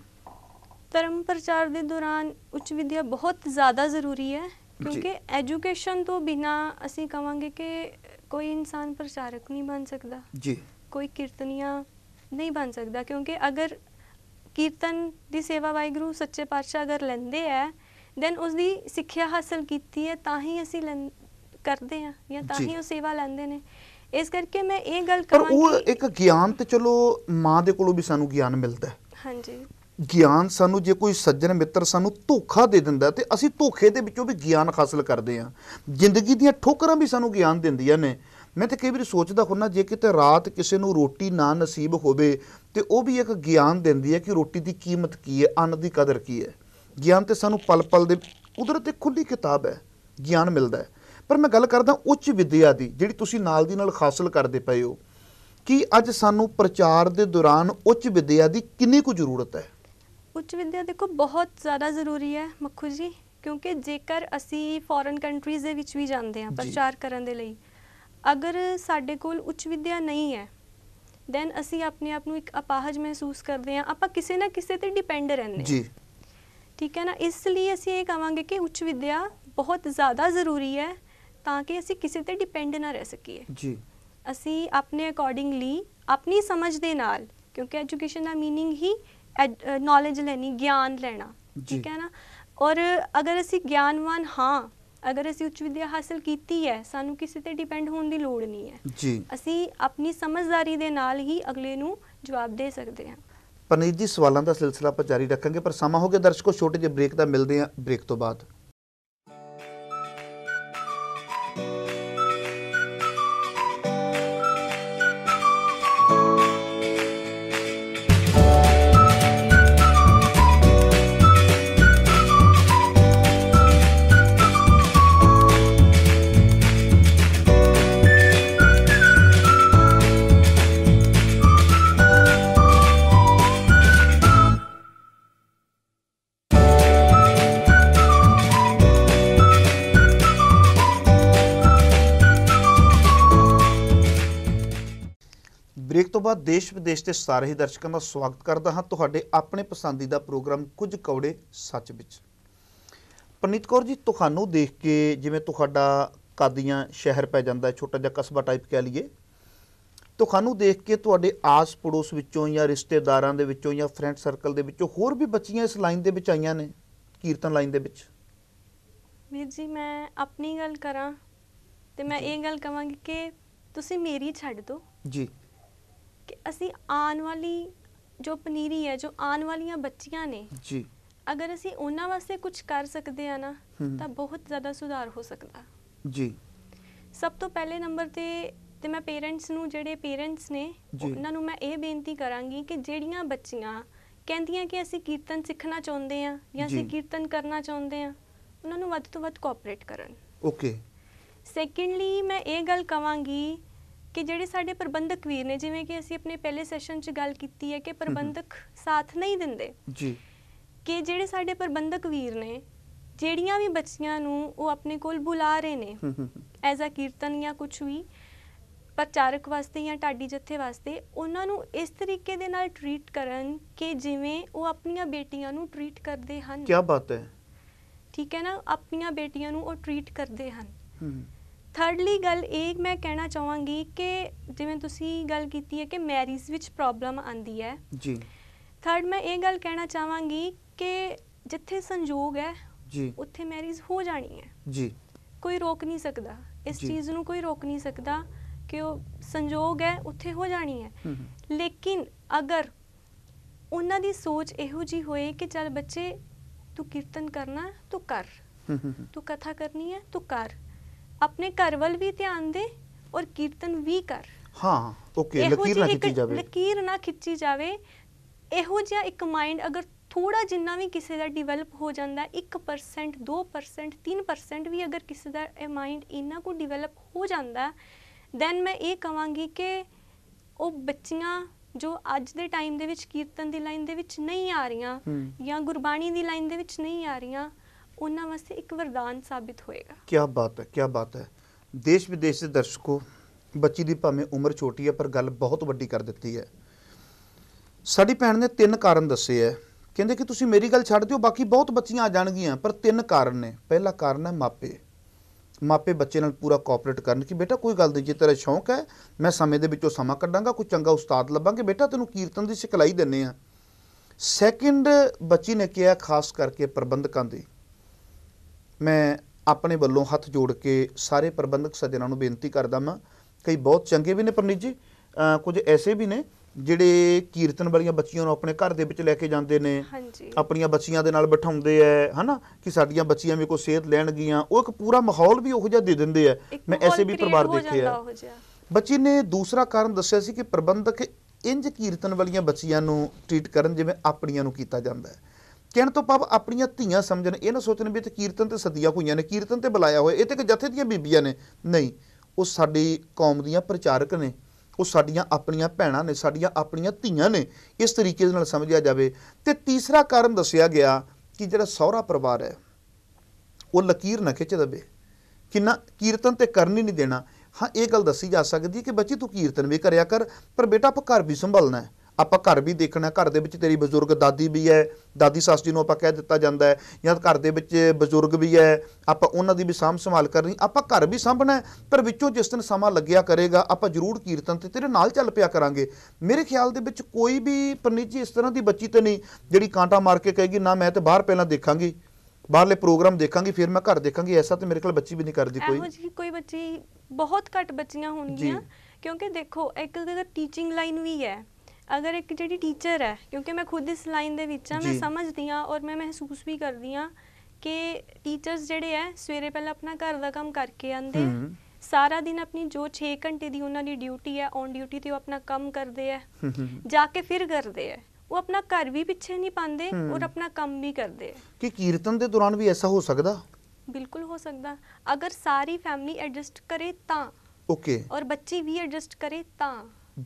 ਧਰਮ ਪ੍ਰਚਾਰ ਦੇ ਦੌਰਾਨ ਉੱਚ ਵਿਦਿਆ ਬਹੁਤ ਜ਼ਿਆਦਾ ਜ਼ਰੂਰੀ ਹੈ ਕਿਉਂਕਿ ਐਜੂਕੇਸ਼ਨ ਤੋਂ ਬਿਨਾ ਅਸੀਂ ਕਵਾਂਗੇ ਕਿ ਕੋਈ ਇਨਸਾਨ ਪ੍ਰਚਾਰਕ ਨਹੀਂ ਬਣ ਸਕਦਾ ਜੀ ਕੋਈ ਕੀਰਤਨੀਆ ਨਹੀਂ ਬਣ ਸਕਦਾ ਕਿਉਂਕਿ ਅਗਰ ਕੀਰਤਨ ਦੀ ਸੇਵਾ ਵਾਹਿਗੁਰੂ ਸੱਚੇ ਪਾਤਸ਼ਾਹ ਅਗਰ ਲੈਂਦੇ ਆ ਦੈਨ ਉਸ ਦੀ ਸਿੱਖਿਆ ਹਾਸਲ ਕੀਤੀ ਹੈ ਤਾਂ ਹੀ ਅਸੀਂ ਕਰਦੇ ਆ ਜਾਂ ਤਾਂ ਹੀ ਉਹ ਸੇਵਾ ਲੈਂਦੇ ਨੇ ਇਸ ਕਰਕੇ ਮੈਂ ਇਹ ਗੱਲ ਕਰਾਂ ਪਰ ਉਹ ਇੱਕ ਗਿਆਨ ਤੇ ਚਲੋ ਮਾਂ ਦੇ ਕੋਲੋਂ ਵੀ ਸਾਨੂੰ ਗਿਆਨ ਮਿਲਦਾ ਹੈ ਹਾਂਜੀ ਗਿਆਨ ਸਾਨੂੰ ਜੇ ਕੋਈ ਸੱਜਣ ਮਿੱਤਰ ਸਾਨੂੰ ਧੋਖਾ ਦੇ ਦਿੰਦਾ ਤੇ ਅਸੀਂ ਧੋਖੇ ਦੇ ਵਿੱਚੋਂ ਵੀ ਗਿਆਨ ਹਾਸਲ ਕਰਦੇ ਆਂ ਜ਼ਿੰਦਗੀ ਦੀਆਂ ਠੋਕਰਾਂ ਵੀ ਸਾਨੂੰ ਗਿਆਨ ਦਿੰਦੀਆਂ ਨੇ ਮੈਂ ਤੇ ਕਈ ਵਾਰੀ ਸੋਚਦਾ ਹੁੰਨਾ ਜੇ ਕਿਤੇ ਰਾਤ ਕਿਸੇ ਨੂੰ ਰੋਟੀ ਨਾ ਨਸੀਬ ਹੋਵੇ ਤੇ ਉਹ ਵੀ ਇੱਕ ਗਿਆਨ ਦਿੰਦੀ ਹੈ ਕਿ ਰੋਟੀ ਦੀ ਕੀਮਤ ਕੀ ਹੈ ਅੰਨ ਦੀ ਕਦਰ ਕੀ ਹੈ ਗਿਆਨ ਤੇ ਸਾਨੂੰ ਪਲ-ਪਲ ਦੇ ਕੁਦਰਤ ਦੀ ਖੁੱਲੀ ਕਿਤਾਬ ਹੈ ਗਿਆਨ ਮਿਲਦਾ ਹੈ ਪਰ ਮੈਂ ਗੱਲ ਕਰਦਾ ਉੱਚ ਵਿਦਿਆ ਦੀ ਜਿਹੜੀ ਤੁਸੀਂ ਨਾਲ ਦੀ ਨਾਲ ਹਾਸਲ ਕਰਦੇ ਪਏ ਹੋ ਕਿ ਅੱਜ ਸਾਨੂੰ ਪ੍ਰਚਾਰ ਦੇ ਦੌਰਾਨ ਉੱਚ ਵਿਦਿਆ ਦੀ ਕਿੰਨੀ ਕੁ ਜ਼ਰੂਰਤ ਹੈ ਉੱਚ ਵਿਦਿਆ ਦੇਖੋ ਬਹੁਤ ਜ਼ਿਆਦਾ ਜ਼ਰੂਰੀ ਹੈ ਮੱਖੂ ਜੀ ਕਿਉਂਕਿ ਜੇਕਰ ਅਸੀਂ ਫੋਰਨ ਕੰਟਰੀਜ਼ ਦੇ ਵਿੱਚ ਵੀ ਜਾਂਦੇ ਹਾਂ ਪ੍ਰਚਾਰ ਕਰਨ ਦੇ ਲਈ ਅਗਰ ਸਾਡੇ ਕੋਲ ਉੱਚ ਵਿਦਿਆ ਨਹੀਂ ਹੈ ਦੈਨ ਅਸੀਂ ਆਪਣੇ ਆਪ ਨੂੰ ਇੱਕ ਅਪਾਹਜ ਮਹਿਸੂਸ ਕਰਦੇ ਹਾਂ ਆਪਾਂ ਕਿਸੇ ਨਾ ਕਿਸੇ ਤੇ ਡਿਪੈਂਡ ਰਹਿੰਦੇ ਹਾਂ ਜੀ ਠੀਕ ਹੈ ਨਾ ਇਸ ਲਈ ਅਸੀਂ ਇਹ ਕਹਾਂਗੇ ਕਿ ਉੱਚ ਵਿਦਿਆ ਬਹੁਤ ਜ਼ਿਆਦਾ ਜ਼ਰੂਰੀ ਹੈ ਤਾਂ ਕਿ ਅਸੀਂ ਕਿਸੇ ਤੇ ਡਿਪੈਂਡ ਨਾ ਰਹਿ ਸਕੀਏ ਜੀ ਅਸੀਂ ਆਪਣੇ ਅਕੋਰਡਿੰਗਲੀ ਆਪਣੀ ਸਮਝ ਦੇ ਨਾਲ ਕਿਉਂਕਿ ਐਜੂਕੇਸ਼ਨ ਦਾ मीनिंग ਹੀ ਨੌਲੇਜ ਲੈਣੀ ਗਿਆਨ ਲੈਣਾ ਠੀਕ ਹੈ ਨਾ ਔਰ ਅਗਰ ਅਸੀਂ ਗਿਆਨਵਾਨ ਹਾਂ ਅਗਰ ਅਸੀਂ ਉੱਚ ਵਿਦਿਆ ਹਾਸਲ ਕੀਤੀ ਹੈ ਸਾਨੂੰ ਕਿਸੇ ਤੇ ਡਿਪੈਂਡ ਹੋਣ ਦੀ ਲੋੜ ਨਹੀਂ ਹੈ ਜੀ ਅਸੀਂ ਆਪਣੀ ਸਮਝਦਾਰੀ ਦੇ ਨਾਲ ਹੀ ਅਗਲੇ ਨੂੰ ਜਵਾਬ ਦੇ ਸਕਦੇ ਹਾਂ ਪਨੀਤ ਜੀ ਸਵਾਲਾਂ ਦਾ ਸਿਲਸਿਲਾ ਆਪਾਂ ਜਾਰੀ ਰੱਖਾਂਗੇ ਪਰ ਸਮਾਂ ਹੋ ਗਿਆ ਦਰਸ਼ਕੋ ਛੋਟੇ ਜਿਹੇ ਬ੍ਰੇਕ ਦਾ ਮਿਲਦੇ ਆ ਬ੍ਰੇਕ ਤੋਂ ਬਾਅਦ ਬ੍ਰੇਕ ਤੋਂ ਬਾਅਦ ਦੇਸ਼ ਵਿਦੇਸ਼ ਦੇ ਸਾਰੇ ਹੀ ਦਰਸ਼ਕਾਂ ਦਾ ਸਵਾਗਤ ਕਰਦਾ ਹਾਂ ਤੁਹਾਡੇ ਆਪਣੇ ਪਸੰਦੀਦਾ ਪ੍ਰੋਗਰਾਮ ਕੁਝ ਕੌੜੇ ਸੱਚ ਵਿੱਚ ਪਨੀਤ ਕੌਰ ਜੀ ਤੁਹਾਨੂੰ ਦੇਖ ਕੇ ਜਿਵੇਂ ਤੁਹਾਡਾ ਕਾਦੀਆਂ ਸ਼ਹਿਰ ਪੈ ਜਾਂਦਾ ਹੈ ਛੋਟਾ ਜਿਹਾ ਕਸਬਾ ਟਾਈਪ ਕਹਿ ਲਈਏ ਤੁਹਾਨੂੰ ਦੇਖ ਕੇ ਤੁਹਾਡੇ ਆਸ ਪੜੋਸ ਵਿੱਚੋਂ ਜਾਂ ਰਿਸ਼ਤੇਦਾਰਾਂ ਦੇ ਵਿੱਚੋਂ ਜਾਂ ਫਰੈਂਡ ਸਰਕਲ ਦੇ ਵਿੱਚੋਂ ਹੋਰ ਵੀ ਬੱਚੀਆਂ ਇਸ ਲਾਈਨ ਦੇ ਵਿੱਚ ਆਈਆਂ ਨੇ ਕੀਰਤਨ ਲਾਈਨ ਦੇ ਵਿੱਚ ਵੀਰ ਜੀ ਮੈਂ ਆਪਣੀ ਗੱਲ ਕਰਾਂ ਤੇ ਮੈਂ ਇਹ ਗੱਲ ਕਵਾਂਗੀ ਕਿ ਤੁਸੀਂ ਮੇਰੀ ਛੱਡ ਦਿਓ ਜੀ ਕਿ ਅਸੀਂ ਆਉਣ ਵਾਲੀ ਜੋ ਪਨੀਰੀ ਹੈ ਜੋ ਆਉਣ ਵਾਲੀਆਂ ਬੱਚੀਆਂ ਨੇ ਜੀ ਅਗਰ ਅਸੀਂ ਉਹਨਾਂ ਵਾਸਤੇ ਕੁਝ ਕਰ ਸਕਦੇ ਆ ਨਾ ਤਾਂ ਬਹੁਤ ਜ਼ਿਆਦਾ ਸੁਧਾਰ ਹੋ ਸਕਦਾ ਜੀ ਸਭ ਤੋਂ ਪਹਿਲੇ ਨੰਬਰ ਤੇ ਤੇ ਮੈਂ ਪੇਰੈਂਟਸ ਨੂੰ ਜਿਹੜੇ ਪੇਰੈਂਟਸ ਨੇ ਉਹਨਾਂ ਨੂੰ ਮੈਂ ਇਹ ਬੇਨਤੀ ਕਰਾਂਗੀ ਕਿ ਜਿਹੜੀਆਂ ਬੱਚੀਆਂ ਕਹਿੰਦੀਆਂ ਕਿ ਅਸੀਂ ਕੀਰਤਨ ਸਿੱਖਣਾ ਚਾਹੁੰਦੇ ਆ ਜਾਂ ਅਸੀਂ ਕੀਰਤਨ ਕਰਨਾ ਚਾਹੁੰਦੇ ਆ ਉਹਨਾਂ ਨੂੰ ਵੱਧ ਤੋਂ ਵੱਧ ਕੋਆਪਰੇਟ ਕਰਨ ਓਕੇ ਸੈਕੰਡਲੀ ਮੈਂ ਇਹ ਗੱਲ ਕਵਾਂਗੀ ਕਿ ਜਿਹੜੇ ਸਾਡੇ ਪ੍ਰਬੰਧਕ ਵੀਰ ਨੇ ਜਿਵੇਂ ਕਿ ਅਸੀਂ ਆਪਣੇ ਪਹਿਲੇ ਸੈਸ਼ਨ 'ਚ ਗੱਲ ਕੀਤੀ ਹੈ ਕਿ ਪ੍ਰਬੰਧਕ ਸਾਥ ਨਹੀਂ ਦਿੰਦੇ ਜੀ ਕਿ ਜਿਹੜੇ ਸਾਡੇ ਪ੍ਰਬੰਧਕ ਵੀਰ ਨੇ ਜਿਹੜੀਆਂ ਵੀ ਬੱਚੀਆਂ ਨੂੰ ਉਹ ਆਪਣੇ ਕੋਲ ਬੁਲਾ ਰਹੇ ਨੇ ਐਜ਼ ਅ ਕੀਰਤਨ ਜਾਂ ਕੁਝ ਵੀ ਪ੍ਰਚਾਰਕ ਵਾਸਤੇ ਜਾਂ ਢਾਡੀ ਜੱਥੇ ਵਾਸਤੇ ਉਹਨਾਂ ਨੂੰ ਇਸ ਤਰੀਕੇ ਦੇ ਨਾਲ ਟ੍ਰੀਟ ਕਰਨ ਕਿ ਜਿਵੇਂ ਉਹ ਆਪਣੀਆਂ ਬੇਟੀਆਂ ਨੂੰ ਟ੍ਰੀਟ ਕਰਦੇ ਹਨ ਕੀ ਬਾਤ ਹੈ ਠੀਕ ਹੈ ਨਾ ਆਪਣੀਆਂ ਬੇਟੀਆਂ ਨੂੰ ਉਹ ਟ੍ਰੀਟ ਕਰਦੇ ਹਨ ਥਰਡਲੀ ਗੱਲ ਇਹ ਮੈਂ ਕਹਿਣਾ ਚਾਹਾਂਗੀ ਕਿ ਜਿਵੇਂ ਤੁਸੀਂ ਗੱਲ ਕੀਤੀ ਹੈ ਕਿ ਮੈਰਿਜ ਵਿੱਚ ਪ੍ਰੋਬਲਮ ਆਂਦੀ ਹੈ ਜੀ ਥਰਡ ਮੈਂ ਇਹ ਗੱਲ ਕਹਿਣਾ ਚਾਹਾਂਗੀ ਕਿ ਜਿੱਥੇ ਸੰਜੋਗ ਹੈ ਜੀ ਉੱਥੇ ਮੈਰਿਜ ਹੋ ਜਾਣੀ ਹੈ ਜੀ ਕੋਈ ਰੋਕ ਨਹੀਂ ਸਕਦਾ ਇਸ ਚੀਜ਼ ਨੂੰ ਕੋਈ ਰੋਕ ਨਹੀਂ ਸਕਦਾ ਕਿ ਉਹ ਸੰਜੋਗ ਹੈ ਉੱਥੇ ਹੋ ਜਾਣੀ ਹੈ ਲੇਕਿਨ ਅਗਰ ਉਹਨਾਂ ਦੀ ਸੋਚ ਇਹੋ ਜੀ ਹੋਏ ਕਿ ਚਲ ਬੱਚੇ ਤੂੰ ਕੀਰਤਨ ਕਰਨਾ ਤੂੰ ਕਰ ਤੂੰ ਕਥਾ ਕਰਨੀ ਹੈ ਤੂੰ ਕਰ ਆਪਣੇ ਘਰ ਵੱਲ ਵੀ ਧਿਆਨ ਦੇ ਔਰ ਕੀਰਤਨ ਵੀ ਕਰ ਹਾਂ ਓਕੇ ਲਕੀਰ ਨਾ ਖਿੱਚੀ ਜਾਵੇ ਲਕੀਰ ਨਾ ਖਿੱਚੀ ਜਾਵੇ ਇਹੋ ਜਿਹਾ ਇੱਕ ਮਾਈਂਡ ਅਗਰ ਥੋੜਾ ਜਿੰਨਾ ਵੀ ਕਿਸੇ ਦਾ ਡਿਵੈਲਪ ਹੋ ਜਾਂਦਾ 1% 2% 3% ਵੀ ਅਗਰ ਕਿਸੇ ਦਾ ਇਹ ਮਾਈਂਡ ਇੰਨਾ ਕੋ ਡਿਵੈਲਪ ਹੋ ਜਾਂਦਾ ਦੈਨ ਮੈਂ ਇਹ ਕਵਾਂਗੀ ਕਿ ਉਹ ਬੱਚੀਆਂ ਜੋ ਅੱਜ ਦੇ ਟਾਈਮ ਦੇ ਵਿੱਚ ਕੀਰਤਨ ਦੀ ਲਾਈਨ ਦੇ ਵਿੱਚ ਨਹੀਂ ਆ ਰਹੀਆਂ ਜਾਂ ਗੁਰਬਾਣੀ ਦੀ ਲਾਈਨ ਦੇ ਵਿੱਚ ਨਹੀਂ ਆ ਰਹੀਆਂ ਉਹਨਾਂ ਵਾਸਤੇ ਇੱਕ ਵਰਦਾਨ ਸਾਬਿਤ ਹੋਏਗਾ ਕੀ ਬਾਤ ਹੈ ਕੀ ਬਾਤ ਹੈ ਦੇਸ਼ ਵਿਦੇਸ਼ ਦੇ ਦਰਸ਼ਕੋ ਬੱਚੀ ਦੀ ਭਾਵੇਂ ਉਮਰ ਛੋਟੀ ਹੈ ਪਰ ਗੱਲ ਬਹੁਤ ਵੱਡੀ ਕਰ ਦਿੱਤੀ ਹੈ ਸਾਡੀ ਭੈਣ ਨੇ ਤਿੰਨ ਕਾਰਨ ਦੱਸੇ ਐ ਕਹਿੰਦੇ ਕਿ ਤੁਸੀਂ ਮੇਰੀ ਗੱਲ ਛੱਡ ਦਿਓ ਬਾਕੀ ਬਹੁਤ ਬੱਚੀਆਂ ਆ ਜਾਣਗੀਆਂ ਪਰ ਤਿੰਨ ਕਾਰਨ ਨੇ ਪਹਿਲਾ ਕਾਰਨ ਹੈ ਮਾਪੇ ਮਾਪੇ ਬੱਚੇ ਨਾਲ ਪੂਰਾ ਕੋਆਪਰੇਟ ਕਰਨ ਕਿ ਬੇਟਾ ਕੋਈ ਗੱਲ ਨਹੀਂ ਜੇ ਤੇਰਾ ਸ਼ੌਂਕ ਹੈ ਮੈਂ ਸਮੇਂ ਦੇ ਵਿੱਚੋਂ ਸਮਾਂ ਕੱਢਾਂਗਾ ਕੋਈ ਚੰਗਾ ਉਸਤਾਦ ਲੱਭਾਂਗੇ ਬੇਟਾ ਤੈਨੂੰ ਕੀਰਤਨ ਦੀ ਸਿਖਲਾਈ ਦਿੰਨੇ ਆ ਸੈਕਿੰਡ ਬੱਚੀ ਨੇ ਕਿਹਾ ਖਾਸ ਕਰਕੇ ਪ੍ਰਬੰਧਕਾਂ ਦੀ ਮੈਂ ਆਪਣੇ ਵੱਲੋਂ ਹੱਥ ਜੋੜ ਕੇ ਸਾਰੇ ਪ੍ਰਬੰਧਕ ਸੱਜਣਾਂ ਨੂੰ ਬੇਨਤੀ ਕਰਦਾ ਮੈਂ ਕਈ ਬਹੁਤ ਚੰਗੇ ਵੀ ਨੇ ਪਰਨੀਤ ਜੀ ਕੁਝ ਐਸੇ ਵੀ ਨੇ ਜਿਹੜੇ ਕੀਰਤਨ ਵਾਲੀਆਂ ਬੱਚੀਆਂ ਨੂੰ ਆਪਣੇ ਘਰ ਦੇ ਵਿੱਚ ਲੈ ਕੇ ਜਾਂਦੇ ਨੇ ਆਪਣੀਆਂ ਬੱਚੀਆਂ ਦੇ ਨਾਲ ਬਿਠਾਉਂਦੇ ਐ ਹਨਾ ਕਿ ਸਾਡੀਆਂ ਬੱਚੀਆਂ ਵੀ ਕੋਈ ਸੇਧ ਲੈਣਗੀਆਂ ਉਹ ਇੱਕ ਪੂਰਾ ਮਾਹੌਲ ਵੀ ਉਹੋ ਜਿਹਾ ਦੇ ਦਿੰਦੇ ਐ ਮੈਂ ਐਸੇ ਵੀ ਪਰਿਵਾਰ ਦੇਖੇ ਆ ਬੱਚੀ ਨੇ ਦੂਸਰਾ ਕਾਰਨ ਦੱਸਿਆ ਸੀ ਕਿ ਪ੍ਰਬੰਧਕ ਇੰਜ ਕੀਰਤਨ ਵਾਲੀਆਂ ਬੱਚੀਆਂ ਨੂੰ ਟ੍ਰੀਟ ਕਰਨ ਜਿਵੇਂ ਆਪਣੀਆਂ ਨੂੰ ਕੀਤਾ ਜਾਂਦਾ ਹੈ ਕਹਿਣ ਤੋਂ ਪਾਪ ਆਪਣੀਆਂ ਧੀਆਂ ਸਮਝਣ ਇਹ ਨਾ ਸੋਚਣ ਵੀ ਤੇ ਕੀਰਤਨ ਤੇ ਸਦੀਆਂ ਹੋਈਆਂ ਨੇ ਕੀਰਤਨ ਤੇ ਬੁਲਾਇਆ ਹੋਇਆ ਇਹ ਤੇ ਕਿ ਜਥੇ ਦੀਆਂ ਬੀਬੀਆਂ ਨੇ ਨਹੀਂ ਉਹ ਸਾਡੀ ਕੌਮ ਦੀਆਂ ਪ੍ਰਚਾਰਕ ਨੇ ਉਹ ਸਾਡੀਆਂ ਆਪਣੀਆਂ ਭੈਣਾਂ ਨੇ ਸਾਡੀਆਂ ਆਪਣੀਆਂ ਧੀਆਂ ਨੇ ਇਸ ਤਰੀਕੇ ਨਾਲ ਸਮਝਿਆ ਜਾਵੇ ਤੇ ਤੀਸਰਾ ਕਾਰਨ ਦੱਸਿਆ ਗਿਆ ਕਿ ਜਿਹੜਾ ਸੌਰਾ ਪਰਿਵਾਰ ਹੈ ਉਹ ਲਕੀਰ ਨਾ ਖਿੱਚ ਦਵੇ ਕਿੰਨਾ ਕੀਰਤਨ ਤੇ ਕਰਨ ਹੀ ਨਹੀਂ ਦੇਣਾ ਹਾਂ ਇਹ ਗੱਲ ਦੱਸੀ ਜਾ ਸਕਦੀ ਹੈ ਕਿ ਬੱਚੀ ਤੂੰ ਕੀਰਤਨ ਵੀ ਕਰਿਆ ਕਰ ਪਰ ਬੇਟਾ ਆਪ ਘਰ ਵੀ ਸੰਭਾਲਣਾ ਹੈ ਆਪਾਂ ਘਰ ਵੀ ਦੇਖਣਾ ਘਰ ਦੇ ਵਿੱਚ ਤੇਰੀ ਬਜ਼ੁਰਗ ਦਾਦੀ ਵੀ ਹੈ ਦਾਦੀ ਸੱਸ ਜੀ ਨੂੰ ਆਪਾਂ ਕਹਿ ਦਿੱਤਾ ਜਾਂਦਾ ਹੈ ਜਾਂ ਘਰ ਦੇ ਵਿੱਚ ਬਜ਼ੁਰਗ ਵੀ ਹੈ ਆਪਾਂ ਉਹਨਾਂ ਦੀ ਵੀ ਸਾਂਭ ਸੰਭਾਲ ਕਰਨੀ ਆਪਾਂ ਘਰ ਵੀ ਸਾਂਭਣਾ ਪਰ ਵਿੱਚੋਂ ਜਿਸ ਦਿਨ ਸਮਾਂ ਲੱਗਿਆ ਕਰੇਗਾ ਆਪਾਂ ਜ਼ਰੂਰ ਕੀਰਤਨ ਤੇ ਤੇਰੇ ਨਾਲ ਚੱਲ ਪਿਆ ਕਰਾਂਗੇ ਮੇਰੇ ਖਿਆਲ ਦੇ ਵਿੱਚ ਕੋਈ ਵੀ ਪਰਨੀਜੀ ਇਸ ਤਰ੍ਹਾਂ ਦੀ ਬੱਚੀ ਤੇ ਨਹੀਂ ਜਿਹੜੀ ਕਾਂਟਾ ਮਾਰ ਕੇ ਕਹੇਗੀ ਨਾ ਮੈਂ ਤੇ ਬਾਹਰ ਪਹਿਲਾਂ ਦੇਖਾਂਗੀ ਬਾਹਰਲੇ ਪ੍ਰੋਗਰਾਮ ਦੇਖਾਂਗੀ ਫਿਰ ਮੈਂ ਘਰ ਦੇਖਾਂਗੀ ਐਸਾ ਤੇ ਮੇਰੇ ਕੋਲ ਬੱਚੀ ਵੀ ਨਹੀਂ ਕਰਦੀ ਕੋਈ ਇਹੋ ਜਿਹੀ ਕੋਈ ਬੱਚੀ ਬਹੁਤ ਘੱਟ ਬੱਚੀਆਂ ਹੋਣਗੀਆਂ ਕਿਉਂਕਿ ਦੇਖੋ ਇੱਕ ਤਰ੍ਹਾਂ ਟੀਚਿੰਗ ਲਾਈਨ ਵੀ ਹੈ ਅਗਰ ਇੱਕ ਜਿਹੜੀ ਟੀਚਰ ਹੈ ਕਿਉਂਕਿ ਮੈਂ ਖੁਦ ਇਸ ਲਾਈਨ ਦੇ ਵਿੱਚ ਆ ਮੈਂ ਸਮਝਦੀ ਆ ਔਰ ਮੈਂ ਮਹਿਸੂਸ ਵੀ ਕਰਦੀ ਆ ਕਿ ਟੀਚਰਸ ਜਿਹੜੇ ਆ ਸਵੇਰੇ ਪਹਿਲਾਂ ਆਪਣਾ ਘਰ ਦਾ ਕੰਮ ਕਰਕੇ ਆਂਦੇ ਸਾਰਾ ਦਿਨ ਆਪਣੀ ਜੋ 6 ਘੰਟੇ ਦੀ ਉਹਨਾਂ ਦੀ ਡਿਊਟੀ ਹੈ ਔਨ ਡਿਊਟੀ ਤੇ ਉਹ ਆਪਣਾ ਕੰਮ ਕਰਦੇ ਆ ਜਾ ਕੇ ਫਿਰ ਕਰਦੇ ਆ ਉਹ ਆਪਣਾ ਘਰ ਵੀ ਪਿੱਛੇ ਨਹੀਂ ਪਾਉਂਦੇ ਔਰ ਆਪਣਾ ਕੰਮ ਵੀ ਕਰਦੇ ਆ ਕੀ ਕੀਰਤਨ ਦੇ ਦੌਰਾਨ ਵੀ ਐਸਾ ਹੋ ਸਕਦਾ ਬਿਲਕੁਲ ਹੋ ਸਕਦਾ ਅਗਰ ਸਾਰੀ ਫੈਮਿਲੀ ਐਡਜਸਟ ਕਰੇ ਤਾਂ ਓਕੇ ਔਰ ਬੱਚੇ ਵੀ ਐਡਜਸਟ ਕਰੇ ਤਾਂ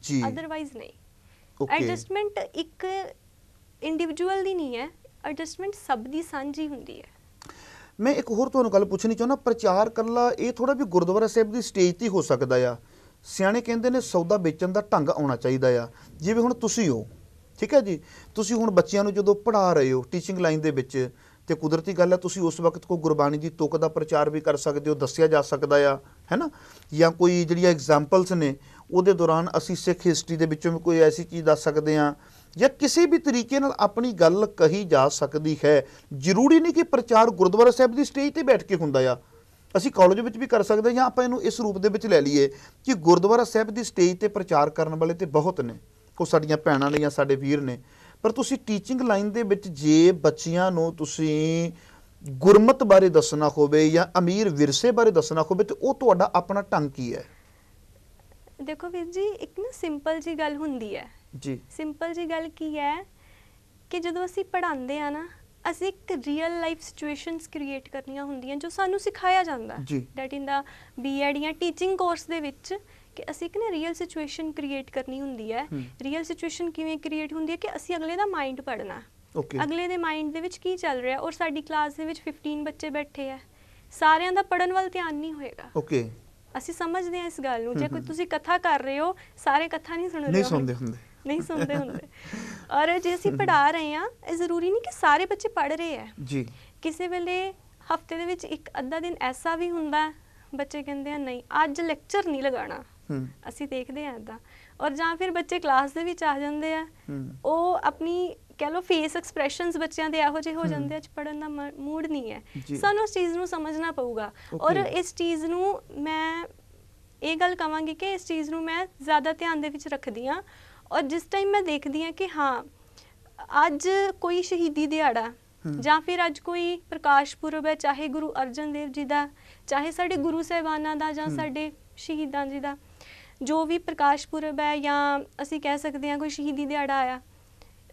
ਜੀ ਅਦਰਵਾਈਜ਼ ਨਹੀਂ ਐਡਜਸਟਮੈਂਟ ਇੱਕ ਇੰਡੀਵਿਜੂਅਲ ਦੀ ਨਹੀਂ ਹੈ ਐਡਜਸਟਮੈਂਟ ਸਭ ਦੀ ਸਾਂਝੀ ਹੁੰਦੀ ਹੈ ਮੈਂ ਇੱਕ ਹੋਰ ਤੁਹਾਨੂੰ ਗੱਲ ਪੁੱਛਣੀ ਚਾਹੁੰਦਾ ਪ੍ਰਚਾਰ ਕੱਲਾ ਇਹ ਥੋੜਾ ਵੀ ਗੁਰਦੁਆਰਾ ਸਾਹਿਬ ਦੀ ਸਟੇਜ ਤੇ ਹੋ ਸਕਦਾ ਆ ਸਿਆਣੇ ਕਹਿੰਦੇ ਨੇ ਸੌਦਾ ਵੇਚਣ ਦਾ ਢੰਗ ਆਉਣਾ ਚਾਹੀਦਾ ਆ ਜਿਵੇਂ ਹੁਣ ਤੁਸੀਂ ਹੋ ਠੀਕ ਹੈ ਜੀ ਤੁਸੀਂ ਹੁਣ ਬੱਚਿਆਂ ਨੂੰ ਜਦੋਂ ਪੜ੍ਹਾ ਰਹੇ ਹੋ ਟੀਚਿੰਗ ਲਾਈਨ ਦੇ ਵਿੱਚ ਤੇ ਕੁਦਰਤੀ ਗੱਲ ਹੈ ਤੁਸੀਂ ਉਸ ਵਕਤ ਕੋ ਗੁਰਬਾਣੀ ਦੀ ਤੁਕ ਦਾ ਪ੍ਰਚਾਰ ਵੀ ਕਰ ਸਕਦੇ ਹੋ ਦੱਸਿਆ ਜਾ ਸਕਦਾ ਆ ਹੈਨਾ ਜਾਂ ਕੋਈ ਜਿਹੜੀਆਂ ਐਗਜ਼ਾਮਪਲਸ ਨੇ ਉਹਦੇ ਦੌਰਾਨ ਅਸੀਂ ਸਿੱਖ ਹਿਸਟਰੀ ਦੇ ਵਿੱਚੋਂ ਕੋਈ ਐਸੀ ਚੀਜ਼ ਦੱਸ ਸਕਦੇ ਹਾਂ ਜਾਂ ਕਿਸੇ ਵੀ ਤਰੀਕੇ ਨਾਲ ਆਪਣੀ ਗੱਲ ਕਹੀ ਜਾ ਸਕਦੀ ਹੈ ਜ਼ਰੂਰੀ ਨਹੀਂ ਕਿ ਪ੍ਰਚਾਰ ਗੁਰਦੁਆਰਾ ਸਾਹਿਬ ਦੀ ਸਟੇਜ ਤੇ ਬੈਠ ਕੇ ਹੁੰਦਾ ਆ ਅਸੀਂ ਕਾਲਜ ਵਿੱਚ ਵੀ ਕਰ ਸਕਦੇ ਜਾਂ ਆਪਾਂ ਇਹਨੂੰ ਇਸ ਰੂਪ ਦੇ ਵਿੱਚ ਲੈ ਲਈਏ ਕਿ ਗੁਰਦੁਆਰਾ ਸਾਹਿਬ ਦੀ ਸਟੇਜ ਤੇ ਪ੍ਰਚਾਰ ਕਰਨ ਵਾਲੇ ਤੇ ਬਹੁਤ ਨੇ ਕੋ ਸਾਡੀਆਂ ਭੈਣਾਂ ਨੇ ਜਾਂ ਸਾਡੇ ਵੀਰ ਨੇ ਪਰ ਤੁਸੀਂ ਟੀਚਿੰਗ ਲਾਈਨ ਦੇ ਵਿੱਚ ਜੇ ਬੱਚਿਆਂ ਨੂੰ ਤੁਸੀਂ ਗੁਰਮਤ ਬਾਰੇ ਦੱਸਣਾ ਹੋਵੇ ਜਾਂ ਅਮੀਰ ਵਿਰਸੇ ਬਾਰੇ ਦੱਸਣਾ ਹੋਵੇ ਤੇ ਉਹ ਤੁਹਾਡਾ ਆਪਣਾ ਢੰਗ ਕੀ ਹੈ ਦੇਖੋ ਵੀਰ ਜੀ ਇੱਕ ਨਾ ਸਿੰਪਲ ਜੀ ਗੱਲ ਹੁੰਦੀ ਹੈ ਜੀ ਸਿੰਪਲ ਜੀ ਗੱਲ ਕੀ ਹੈ ਕਿ ਜਦੋਂ ਅਸੀਂ ਪੜ੍ਹਾਉਂਦੇ ਆ ਨਾ ਅਸੀਂ ਇੱਕ ਰੀਅਲ ਲਾਈਫ ਸਿਚੁਏਸ਼ਨਸ ਕ੍ਰੀਏਟ ਕਰਨੀਆਂ ਹੁੰਦੀਆਂ ਜੋ ਸਾਨੂੰ ਸਿਖਾਇਆ ਜਾਂਦਾ ਜੀ ਦੈਟ ਇਨ ਦਾ ਬੀਐਡ ਜਾਂ ਟੀਚਿੰਗ ਕੋਰਸ ਦੇ ਵਿੱਚ ਕਿ ਅਸੀਂ ਇੱਕ ਨਾ ਰੀਅਲ ਸਿਚੁਏਸ਼ਨ ਕ੍ਰੀਏਟ ਕਰਨੀ ਹੁੰਦੀ ਹੈ ਰੀਅਲ ਸਿਚੁਏਸ਼ਨ ਕਿਵੇਂ ਕ੍ਰੀਏਟ ਹੁੰਦੀ ਹੈ ਕਿ ਅਸੀਂ ਅਗਲੇ ਦਾ ਮਾਈਂਡ ਪੜਨਾ ਓਕੇ ਅਗਲੇ ਦੇ ਮਾਈਂਡ ਦੇ ਵਿੱਚ ਕੀ ਚੱਲ ਰਿਹਾ ਔਰ ਸਾਡੀ ਕਲਾਸ ਦੇ ਵਿੱਚ 15 ਬੱਚੇ ਬੈਠੇ ਆ ਸਾਰਿਆਂ ਦਾ ਪੜਨ ਵੱਲ ਧਿਆਨ ਨਹੀਂ ਹੋਏਗਾ ਓਕੇ ਅਸੀਂ ਸਮਝਦੇ ਆ ਇਸ ਗੱਲ ਨੂੰ ਜੇ ਕੋਈ ਤੁਸੀਂ ਕਥਾ ਕਰ ਰਹੇ ਹੋ ਸਾਰੇ ਕਥਾ ਨਹੀਂ ਸੁਣ ਰਹੇ ਨਹੀਂ ਸੁਣਦੇ ਹੁੰਦੇ ਨਹੀਂ ਸੁਣਦੇ ਹੁੰਦੇ ਔਰ ਜੇ ਅਸੀਂ ਪੜਾ ਰਹੇ ਆ ਇਹ ਜ਼ਰੂਰੀ ਨਹੀਂ ਕਿ ਸਾਰੇ ਬੱਚੇ ਪੜ ਰਹੇ ਆ ਜੀ ਕਿਸੇ ਵੇਲੇ ਹਫਤੇ ਦੇ ਵਿੱਚ ਇੱਕ ਅੱਧਾ ਦਿਨ ਐਸਾ ਵੀ ਹੁੰਦਾ ਬੱਚੇ ਕਹਿੰਦੇ ਆ ਨਹੀਂ ਅੱਜ ਲੈਕਚਰ ਨਹੀਂ ਲਗਾਣਾ ਅਸੀਂ ਦੇਖਦੇ ਆ ਇਦਾਂ ਔਰ ਜਾਂ ਫਿਰ ਬੱਚੇ ਕਲਾਸ ਦੇ ਵਿੱਚ ਆ ਜਾਂਦੇ ਆ ਉਹ ਆਪਣੀ ਕਹਿ ਲੋ ਫੇਸ ਐਕਸਪ੍ਰੈਸ਼ਨਸ ਬੱਚਿਆਂ ਦੇ ਇਹੋ ਜਿਹੇ ਹੋ ਜਾਂਦੇ ਅੱਜ ਪੜਨ ਦਾ ਮੂਡ ਨਹੀਂ ਹੈ ਸਾਨੂੰ ਉਸ ਚੀਜ਼ ਨੂੰ ਸਮਝਣਾ ਪਊਗਾ ਔਰ ਇਸ ਚੀਜ਼ ਨੂੰ ਮੈਂ ਇਹ ਗੱਲ ਕਵਾਂਗੀ ਕਿ ਇਸ ਚੀਜ਼ ਨੂੰ ਮੈਂ ਜ਼ਿਆਦਾ ਧਿਆਨ ਦੇ ਵਿੱਚ ਰੱਖਦੀ ਆ ਔਰ ਜਿਸ ਟਾਈਮ ਮੈਂ ਦੇਖਦੀ ਆ ਕਿ ਹਾਂ ਅੱਜ ਕੋਈ ਸ਼ਹੀਦੀ ਦਿਹਾੜਾ ਜਾਂ ਫਿਰ ਅੱਜ ਕੋਈ ਪ੍ਰਕਾਸ਼ ਪੁਰਬ ਹੈ ਚਾਹੇ ਗੁਰੂ ਅਰਜਨ ਦੇਵ ਜੀ ਦਾ ਚਾਹੇ ਸਾਡੇ ਗੁਰੂ ਸਹਿਬਾਨਾਂ ਦਾ ਜਾਂ ਸਾਡੇ ਸ਼ਹੀਦਾਂ ਜੀ ਦਾ ਜੋ ਵੀ ਪ੍ਰਕਾਸ਼ ਪੁਰਬ ਹੈ ਜਾਂ ਅਸੀਂ ਕਹਿ ਸਕਦੇ ਹਾਂ ਕੋਈ ਸ਼ਹੀਦੀ ਦਿਹਾੜਾ ਆਇਆ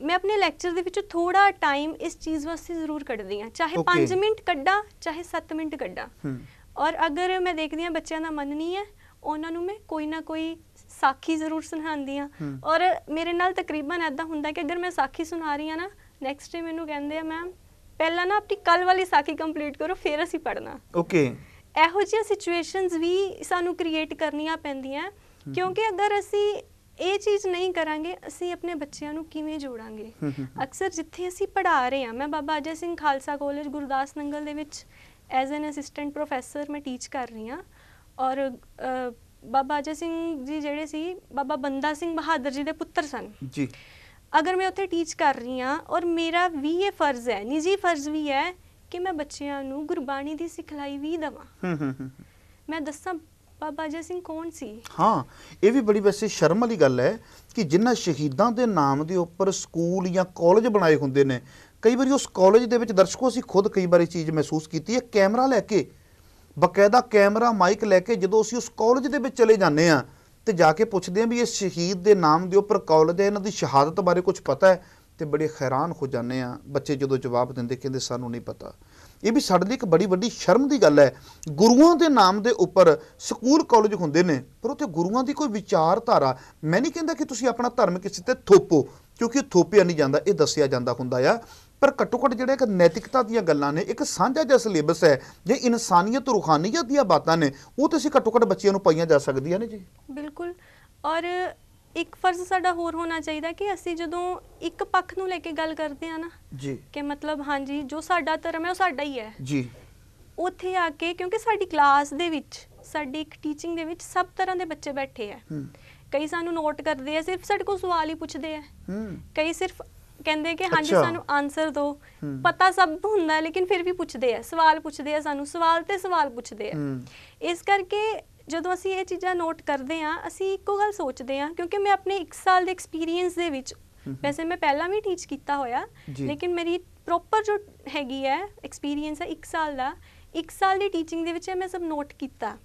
ਮੈਂ ਆਪਣੇ ਲੈਕਚਰ ਦੇ ਵਿੱਚ ਥੋੜਾ ਟਾਈਮ ਇਸ ਚੀਜ਼ ਵਾਸਤੇ ਜ਼ਰੂਰ ਕੱਢਦੀ ਆ ਚਾਹੇ 5 ਮਿੰਟ ਕੱਢਾਂ ਚਾਹੇ 7 ਮਿੰਟ ਕੱਢਾਂ ਔਰ ਅਗਰ ਮੈਂ ਦੇਖਦੀ ਆ ਬੱਚਿਆਂ ਦਾ ਮਨ ਨਹੀਂ ਹੈ ਉਹਨਾਂ ਨੂੰ ਮੈਂ ਕੋਈ ਨਾ ਕੋਈ ਸਾਖੀ ਜ਼ਰੂਰ ਸੁਣਾਉਂਦੀ ਆ ਔਰ ਮੇਰੇ ਨਾਲ ਤਕਰੀਬਨ ਐਦਾਂ ਹੁੰਦਾ ਕਿ ਅਗਰ ਮੈਂ ਸਾਖੀ ਸੁਣਾ ਰਹੀ ਆ ਨਾ ਨੈਕਸਟ ਡੇ ਮੈਨੂੰ ਕਹਿੰਦੇ ਆ ਮੈਮ ਪਹਿਲਾਂ ਨਾ ਆਪਣੀ ਕੱਲ ਵਾਲੀ ਸਾਖੀ ਕੰਪਲੀਟ ਕਰੋ ਫਿਰ ਅਸੀਂ ਪੜਨਾ ਓਕੇ ਇਹੋ ਜਿਹੀਆਂ ਸਿਚੁਏਸ਼ਨਸ ਵੀ ਸਾਨੂੰ ਕ੍ਰੀਏਟ ਕਰਨੀਆਂ ਪੈਂਦੀਆਂ ਕਿਉਂਕਿ ਅਗਰ ਅਸੀਂ ਇਹ ਚੀਜ਼ ਨਹੀਂ ਕਰਾਂਗੇ ਅਸੀਂ ਆਪਣੇ ਬੱਚਿਆਂ ਨੂੰ ਕਿਵੇਂ ਜੋੜਾਂਗੇ ਅਕਸਰ ਜਿੱਥੇ ਅਸੀਂ ਪੜ੍ਹਾ ਰਹੇ ਹਾਂ ਮੈਂ ਬਾਬਾ ਅਜੈ ਸਿੰਘ ਖਾਲਸਾ ਕਾਲਜ ਗੁਰਦਾਸ ਨੰਗਲ ਦੇ ਵਿੱਚ ਐਜ਼ ਐਨ ਅਸਿਸਟੈਂਟ ਪ੍ਰੋਫੈਸਰ ਮੈਂ ਟੀਚ ਕਰ ਰਹੀ ਹਾਂ ਔਰ ਬਾਬਾ ਅਜੈ ਸਿੰਘ ਜੀ ਜਿਹੜੇ ਸੀ ਬਾਬਾ ਬੰਦਾ ਸਿੰਘ ਬਹਾਦਰ ਜੀ ਦੇ ਪੁੱਤਰ ਸਨ ਜੀ ਅਗਰ ਮੈਂ ਉੱਥੇ ਟੀਚ ਕਰ ਰਹੀ ਹਾਂ ਔਰ ਮੇਰਾ ਵੀ ਇਹ ਫਰਜ਼ ਹੈ ਨਿੱਜੀ ਫਰਜ਼ ਵੀ ਹੈ ਕਿ ਮੈਂ ਬੱਚਿਆਂ ਨੂੰ ਗੁਰਬਾਣੀ ਦੀ ਸਿਖਲਾਈ ਵੀ ਦਵਾਂ ਮੈਂ ਦੱਸਾਂ ਬਾਬਾ ਜੀ ਸਿੰਘ ਕੌਣ ਸੀ ਹਾਂ ਇਹ ਵੀ ਬੜੀ ਵੈਸੇ ਸ਼ਰਮ ਵਾਲੀ ਗੱਲ ਹੈ ਕਿ ਜਿਨ੍ਹਾਂ ਸ਼ਹੀਦਾਂ ਦੇ ਨਾਮ ਦੇ ਉੱਪਰ ਸਕੂਲ ਜਾਂ ਕਾਲਜ ਬਣਾਏ ਹੁੰਦੇ ਨੇ ਕਈ ਵਾਰੀ ਉਸ ਕਾਲਜ ਦੇ ਵਿੱਚ ਦਰਸ਼ਕੋ ਅਸੀਂ ਖੁਦ ਕਈ ਵਾਰੀ ਚੀਜ਼ ਮਹਿਸੂਸ ਕੀਤੀ ਹੈ ਕੈਮਰਾ ਲੈ ਕੇ ਬਕਾਇਦਾ ਕੈਮਰਾ ਮਾਈਕ ਲੈ ਕੇ ਜਦੋਂ ਅਸੀਂ ਉਸ ਕਾਲਜ ਦੇ ਵਿੱਚ ਚਲੇ ਜਾਂਦੇ ਆ ਤੇ ਜਾ ਕੇ ਪੁੱਛਦੇ ਆ ਵੀ ਇਹ ਸ਼ਹੀਦ ਦੇ ਨਾਮ ਦੇ ਉੱਪਰ ਕਾਲਜ ਦੇ ਇਹਨਾਂ ਦੀ ਸ਼ਹਾਦਤ ਬਾਰੇ ਕੁਝ ਪਤਾ ਹੈ ਤੇ ਬੜੇ ਹੈਰਾਨ ਹੋ ਜਾਂਦੇ ਆ ਬੱਚੇ ਜਦੋਂ ਜਵਾਬ ਦਿੰਦੇ ਕਹਿੰਦੇ ਸਾਨੂੰ ਨਹੀਂ ਪਤਾ ਇਹ ਵੀ ਸਾਡੇ ਲਈ ਇੱਕ ਬੜੀ ਵੱਡੀ ਸ਼ਰਮ ਦੀ ਗੱਲ ਹੈ ਗੁਰੂਆਂ ਦੇ ਨਾਮ ਦੇ ਉੱਪਰ ਸਕੂਲ ਕਾਲਜ ਹੁੰਦੇ ਨੇ ਪਰ ਉੱਥੇ ਗੁਰੂਆਂ ਦੀ ਕੋਈ ਵਿਚਾਰਧਾਰਾ ਮੈਂ ਨਹੀਂ ਕਹਿੰਦਾ ਕਿ ਤੁਸੀਂ ਆਪਣਾ ਧਰਮ ਕਿਸੇ ਤੇ ਥੋਪੋ ਕਿਉਂਕਿ ਥੋਪਿਆ ਨਹੀਂ ਜਾਂਦਾ ਇਹ ਦੱਸਿਆ ਜਾਂਦਾ ਹੁੰਦਾ ਆ ਪਰ ਘੱਟੋ ਘੱਟ ਜਿਹੜਾ ਇੱਕ ਨੈਤਿਕਤਾ ਦੀਆਂ ਗੱਲਾਂ ਨੇ ਇੱਕ ਸਾਂਝਾ ਜਿਹਾ ਸਿਲੇਬਸ ਹੈ ਜੇ ਇਨਸਾਨੀਅਤ ਰੂਹਾਨੀਅਤ ਦੀਆਂ ਬਾਤਾਂ ਨੇ ਉਹ ਤੁਸੀਂ ਘੱਟੋ ਘੱਟ ਬੱਚਿਆਂ ਨੂੰ ਪਾਈਆਂ ਜਾ ਸਕਦੀਆਂ ਨੇ ਜੀ ਬਿਲਕੁਲ ਔਰ ਇੱਕ ਫਰਜ਼ ਸਾਡਾ ਹੋਰ ਹੋਣਾ ਚਾਹੀਦਾ ਕਿ ਅਸੀਂ ਜਦੋਂ ਇੱਕ ਪੱਖ ਨੂੰ ਲੈ ਕੇ ਗੱਲ ਕਰਦੇ ਆ ਨਾ ਜੀ ਕਿ ਮਤਲਬ ਹਾਂਜੀ ਜੋ ਸਾਡਾ ਧਰਮ ਹੈ ਉਹ ਸਾਡਾ ਹੀ ਹੈ ਜੀ ਉੱਥੇ ਆ ਕੇ ਕਿਉਂਕਿ ਸਾਡੀ ਕਲਾਸ ਦੇ ਵਿੱਚ ਸਾਡੀ ਇੱਕ ਟੀਚਿੰਗ ਦੇ ਵਿੱਚ ਸਭ ਤਰ੍ਹਾਂ ਦੇ ਬੱਚੇ ਬੈਠੇ ਆ ਕਈ ਸਾਨੂੰ ਨੋਟ ਕਰਦੇ ਆ ਸਿਰਫ ਸਾਡੇ ਕੋਲ ਸਵਾਲ ਹੀ ਪੁੱਛਦੇ ਆ ਕਈ ਸਿਰਫ ਕਹਿੰਦੇ ਕਿ ਹਾਂਜੀ ਸਾਨੂੰ ਆਨਸਰ ਦਿਓ ਪਤਾ ਸਭ ਹੁੰਦਾ ਲੇਕਿਨ ਫਿਰ ਵੀ ਪੁੱਛਦੇ ਆ ਸਵਾਲ ਪੁੱਛਦੇ ਆ ਸਾਨੂੰ ਸਵਾਲ ਤੇ ਸਵਾਲ ਪੁੱਛਦੇ ਆ ਇਸ ਕਰਕੇ ਜਦੋਂ ਅਸੀਂ ਇਹ ਚੀਜ਼ਾਂ ਨੋਟ ਕਰਦੇ ਆ ਅਸੀਂ ਇੱਕੋ ਗੱਲ ਸੋਚਦੇ ਆ ਕਿਉਂਕਿ ਮੈਂ ਆਪਣੇ 1 ਸਾਲ ਦੇ ਐਕਸਪੀਰੀਅੰਸ ਦੇ ਵਿੱਚ ਵੈਸੇ ਮੈਂ ਪਹਿਲਾਂ ਵੀ ਟੀਚ ਕੀਤਾ ਹੋਇਆ ਲੇਕਿਨ ਮੇਰੀ ਪ੍ਰੋਪਰ ਜੋ ਹੈਗੀ ਹੈ ਐਕਸਪੀਰੀਅੰਸ ਹੈ 1 ਸਾਲ ਦਾ 1 ਸਾਲ ਦੀ ਟੀਚਿੰਗ ਦੇ ਵਿੱਚ ਮੈਂ ਸਭ ਨੋਟ ਕੀਤਾ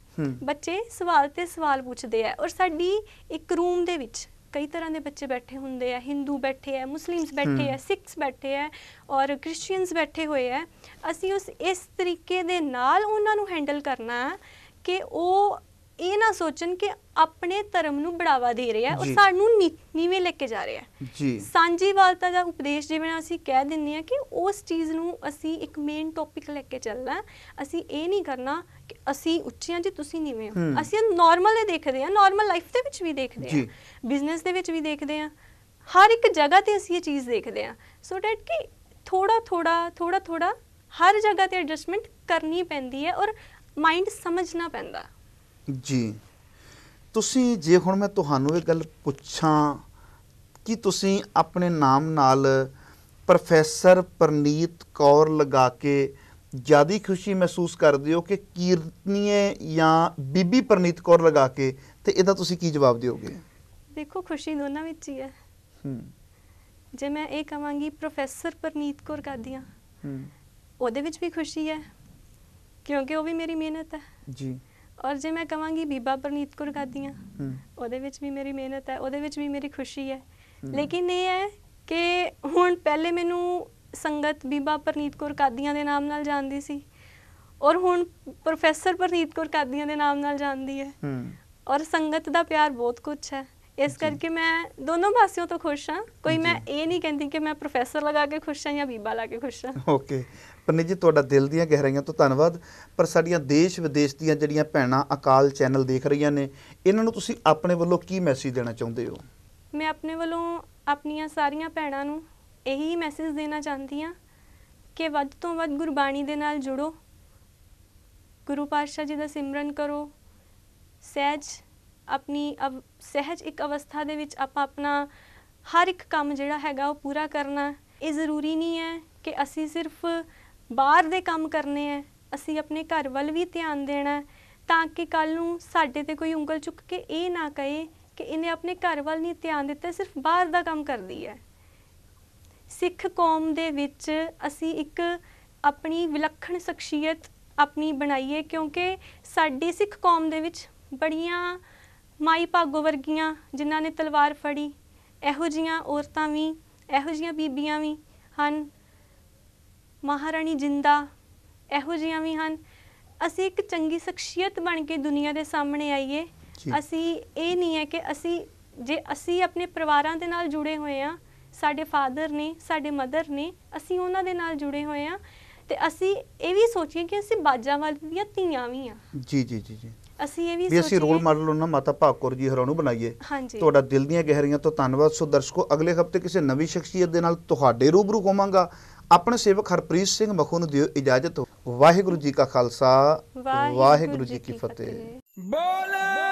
ਬੱਚੇ ਸਵਾਲ ਤੇ ਸਵਾਲ ਪੁੱਛਦੇ ਆ ਔਰ ਸਾਡੀ ਇੱਕ ਰੂਮ ਦੇ ਵਿੱਚ ਕਈ ਤਰ੍ਹਾਂ ਦੇ ਬੱਚੇ ਬੈਠੇ ਹੁੰਦੇ ਆ ਹਿੰਦੂ ਬੈਠੇ ਆ ਮੁਸਲਿਮਸ ਬੈਠੇ ਆ ਸਿੱਖਸ ਬੈਠੇ ਆ ਔਰ ਕ੍ਰਿਸਚੀਅਨਸ ਬੈਠੇ ਹੋਏ ਆ ਅਸੀਂ ਉਸ ਇਸ ਤਰੀਕੇ ਦੇ ਨਾਲ ਉਹਨਾਂ ਨੂੰ ਹੈਂਡਲ ਕਰਨਾ ਕਿ ਉਹ ਇਹ ਨਾ ਸੋਚਣ ਕਿ ਆਪਣੇ ਧਰਮ ਨੂੰ ਬੜਾਵਾ ਦੇ ਰਿਹਾ ਔਰ ਸਾਨੂੰ ਨੀਵੇਂ ਲੈ ਕੇ ਜਾ ਰਿਹਾ ਜੀ ਸਾਂਝੀਵਾਲਤਾ ਦਾ ਉਪਦੇਸ਼ ਜਿਵੇਂ ਅਸੀਂ ਕਹਿ ਦਿੰਦੇ ਆ ਕਿ ਉਸ ਚੀਜ਼ ਨੂੰ ਅਸੀਂ ਇੱਕ ਮੇਨ ਟੌਪਿਕ ਲੈ ਕੇ ਚੱਲਣਾ ਅਸੀਂ ਇਹ ਨਹੀਂ ਕਰਨਾ ਕਿ ਅਸੀਂ ਉੱਚੀਆਂ ਜੀ ਤੁਸੀਂ ਨੀਵੇਂ ਹੋ ਅਸੀਂ ਨਾਰਮਲ ਹੀ ਦੇਖਦੇ ਆ ਨਾਰਮਲ ਲਾਈਫ ਦੇ ਵਿੱਚ ਵੀ ਦੇਖਦੇ ਆ ਬਿਜ਼ਨਸ ਦੇ ਵਿੱਚ ਵੀ ਦੇਖਦੇ ਆ ਹਰ ਇੱਕ ਜਗ੍ਹਾ ਤੇ ਅਸੀਂ ਇਹ ਚੀਜ਼ ਦੇਖਦੇ ਆ ਸੋ ਡੈਟ ਕਿ ਥੋੜਾ ਥੋੜਾ ਥੋੜਾ ਥੋੜਾ ਹਰ ਜਗ੍ਹਾ ਤੇ ਐਡਜਸਟਮੈਂਟ ਕਰਨੀ ਪੈਂਦੀ ਹੈ ਔਰ ਮਾਈਂਡ ਸਮਝਣਾ ਪੈਂਦਾ ਜੀ ਤੁਸੀਂ ਜੇ ਹੁਣ ਮੈਂ ਤੁਹਾਨੂੰ ਇਹ ਗੱਲ ਪੁੱਛਾਂ ਕਿ ਤੁਸੀਂ ਆਪਣੇ ਨਾਮ ਨਾਲ ਪ੍ਰੋਫੈਸਰ ਪ੍ਰਨੀਤ ਕੌਰ ਲਗਾ ਕੇ ਜਿਆਦਾ ਖੁਸ਼ੀ ਮਹਿਸੂਸ ਕਰਦੇ ਹੋ ਕਿ ਕੀਰਤਨੀਏ ਜਾਂ ਬੀਬੀ ਪ੍ਰਨੀਤ ਕੌਰ ਲਗਾ ਕੇ ਤੇ ਇਹਦਾ ਤੁਸੀਂ ਕੀ ਜਵਾਬ ਦਿਓਗੇ ਦੇਖੋ ਖੁਸ਼ੀ ਦੋਨਾਂ ਵਿੱਚ ਹੀ ਹੈ ਹੂੰ ਜੇ ਮੈਂ ਇਹ ਕਵਾਂਗੀ ਪ੍ਰੋਫੈਸਰ ਪ੍ਰਨੀਤ ਕੌਰ ਕਾਦੀਆਂ ਹੂੰ ਉਹਦੇ ਵਿੱਚ ਵੀ ਖੁਸ਼ੀ ਹੈ ਕਿਉਂਕਿ ਉਹ ਵੀ ਮੇਰੀ ਮਿਹਨਤ ਹੈ ਜੀ ਔਰ ਜੇ ਮੈਂ ਕਵਾਂਗੀ ਬੀਬਾ ਪ੍ਰਨੀਤ ਕੌਰ ਗਾਦੀਆਂ ਉਹਦੇ ਵਿੱਚ ਵੀ ਮੇਰੀ ਮਿਹਨਤ ਹੈ ਉਹਦੇ ਵਿੱਚ ਵੀ ਮੇਰੀ ਖੁਸ਼ੀ ਹੈ ਲੇਕਿਨ ਇਹ ਹੈ ਕਿ ਹੁਣ ਪਹਿਲੇ ਮੈਨੂੰ ਸੰਗਤ ਬੀਬਾ ਪ੍ਰਨੀਤ ਕੌਰ ਕਾਦੀਆਂ ਦੇ ਨਾਮ ਨਾਲ ਜਾਣਦੀ ਸੀ ਔਰ ਹੁਣ ਪ੍ਰੋਫੈਸਰ ਪ੍ਰਨੀਤ ਕੌਰ ਕਾਦੀਆਂ ਦੇ ਨਾਮ ਨਾਲ ਜਾਣਦੀ ਹੈ ਔਰ ਸੰਗਤ ਦਾ ਪਿਆਰ ਬਹੁਤ ਕੁਝ ਹੈ ਇਸ ਕਰਕੇ ਮੈਂ ਦੋਨੋਂ ਪਾਸਿਓਂ ਤੋਂ ਖੁਸ਼ ਹਾਂ ਕੋਈ ਮੈਂ ਇਹ ਨਹੀਂ ਕਹਿੰਦੀ ਕਿ ਮੈਂ ਪ੍ਰੋਫੈਸਰ ਲਗਾ ਕੇ ਖੁਸ਼ ਹਾਂ ਜਾਂ ਬੀਬਾ ਲਾ ਕੇ ਖੁਸ਼ ਹਾਂ ਓਕੇ ਪੰਨੇ ਜੀ ਤੁਹਾਡਾ ਦਿਲ ਦੀਆਂ ਗਹਿਰਾਈਆਂ ਤੋਂ ਧੰਨਵਾਦ ਪਰ ਸਾਡੀਆਂ ਦੇਸ਼ ਵਿਦੇਸ਼ ਦੀਆਂ ਜਿਹੜੀਆਂ ਭੈਣਾਂ ਅਕਾਲ ਚੈਨਲ ਦੇਖ ਰਹੀਆਂ ਨੇ ਇਹਨਾਂ ਨੂੰ ਤੁਸੀਂ ਆਪਣੇ ਵੱਲੋਂ ਕੀ ਮੈਸੇਜ ਦੇਣਾ ਚਾਹੁੰਦੇ ਹੋ ਮੈਂ ਆਪਣੇ ਵੱਲੋਂ ਆਪਣੀਆਂ ਸਾਰੀਆਂ ਭੈਣਾਂ ਨੂੰ ਇਹੀ ਮੈਸੇਜ ਦੇਣਾ ਚਾਹੁੰਦੀ ਆ ਕਿ ਵੱਧ ਤੋਂ ਵੱਧ ਗੁਰਬਾਣੀ ਦੇ ਨਾਲ ਜੁੜੋ ਗੁਰੂ ਪਾਤਸ਼ਾਹ ਜੀ ਦਾ ਸਿਮਰਨ ਕਰੋ ਸਹਿਜ ਆਪਣੀ ਸਹਿਜ ਇੱਕ ਅਵਸਥਾ ਦੇ ਵਿੱਚ ਆਪਾਂ ਆਪਣਾ ਹਰ ਇੱਕ ਕੰਮ ਜਿਹੜਾ ਹੈਗਾ ਉਹ ਪੂਰਾ ਕਰਨਾ ਇਹ ਜ਼ਰੂਰੀ ਨਹੀਂ ਹੈ ਕਿ ਅਸੀਂ ਸਿਰਫ ਬਾਹਰ ਦੇ ਕੰਮ ਕਰਨੇ ਆ ਅਸੀਂ ਆਪਣੇ ਘਰ ਵੱਲ ਵੀ ਧਿਆਨ ਦੇਣਾ ਤਾਂ ਕਿ ਕੱਲ ਨੂੰ ਸਾਡੇ ਤੇ ਕੋਈ ਉਂਗਲ ਚੁੱਕ ਕੇ ਇਹ ਨਾ ਕਹੇ ਕਿ ਇਹਨੇ ਆਪਣੇ ਘਰ ਵੱਲ ਨਹੀਂ ਧਿਆਨ ਦਿੱਤਾ ਸਿਰਫ ਬਾਹਰ ਦਾ ਕੰਮ ਕਰਦੀ ਹੈ ਸਿੱਖ ਕੌਮ ਦੇ ਵਿੱਚ ਅਸੀਂ ਇੱਕ ਆਪਣੀ ਵਿਲੱਖਣ ਸ਼ਖਸੀਅਤ ਆਪਣੀ ਬਣਾਈਏ ਕਿਉਂਕਿ ਸਾਡੀ ਸਿੱਖ ਕੌਮ ਦੇ ਵਿੱਚ ਬੜੀਆਂ ਮਾਈ ਭਾਗੋ ਵਰਗੀਆਂ ਜਿਨ੍ਹਾਂ ਨੇ ਤਲਵਾਰ ਫੜੀ ਇਹੋ ਜੀਆਂ ਔਰਤਾਂ ਵੀ ਇਹੋ ਜੀਆਂ ਬੀਬੀਆਂ ਵੀ ਹਨ ਮਹਾਰਾਣੀ ਜਿੰਦਾ ਇਹੋ ਜੀਆਂ ਵੀ ਹਨ ਅਸੀਂ ਇੱਕ ਚੰਗੀ ਸ਼ਖਸੀਅਤ ਬਣ ਕੇ ਦੁਨੀਆ ਦੇ ਸਾਹਮਣੇ ਆਈਏ ਅਸੀਂ ਇਹ ਨਹੀਂ ਹੈ ਕਿ ਅਸੀਂ ਜੇ ਅਸੀਂ ਆਪਣੇ ਪਰਿਵਾਰਾਂ ਦੇ ਨਾਲ ਜੁੜੇ ਹੋਏ ਆ ਸਾਡੇ ਫਾਦਰ ਨੇ ਸਾਡੇ ਮਦਰ ਨੇ ਅਸੀਂ ਉਹਨਾਂ ਦੇ ਨਾਲ ਜੁੜੇ ਹੋਏ ਆ ਤੇ ਅਸੀਂ ਇਹ ਵੀ ਸੋਚੀਏ ਕਿ ਅਸੀਂ ਬਾਜਾਂ ਵਾਲੀਆਂ ਧੀਆਂ ਵੀ ਆ ਜੀ ਜੀ ਜੀ ਜੀ ਅਸੀਂ ਇਹ ਵੀ ਸੋਚੀਏ ਅਸੀਂ ਰੋਲ ਮਾਡਲ ਉਹਨਾਂ ਮਾਤਾ ਭਾਕੁਰ ਜੀ ਹਰਾਂ ਨੂੰ ਬਣਾਈਏ ਤੁਹਾਡਾ ਦਿਲ ਦੀਆਂ ਗਹਿਰੀਆਂ ਤੋਂ ਧੰਨਵਾਦ ਸੋ ਦਰਸ਼ਕੋ ਅਗਲੇ ਹਫਤੇ ਕਿਸੇ ਨਵੀਂ ਸ਼ਖਸੀਅਤ ਦੇ ਨਾਲ ਤੁਹਾਡੇ ਰੂਬਰੂ ਹੋਵਾਂਗਾ ਆਪਣੇ ਸੇਵਕ ਹਰਪ੍ਰੀਤ ਸਿੰਘ ਮਖੂ ਨੂੰ ਦਿਓ ਇਜਾਜ਼ਤ ਵਾਹਿਗੁਰੂ ਜੀ ਕਾ ਖਾਲਸਾ ਵਾਹਿਗੁਰੂ ਜੀ ਕੀ ਫਤਿਹ ਬੋਲੇ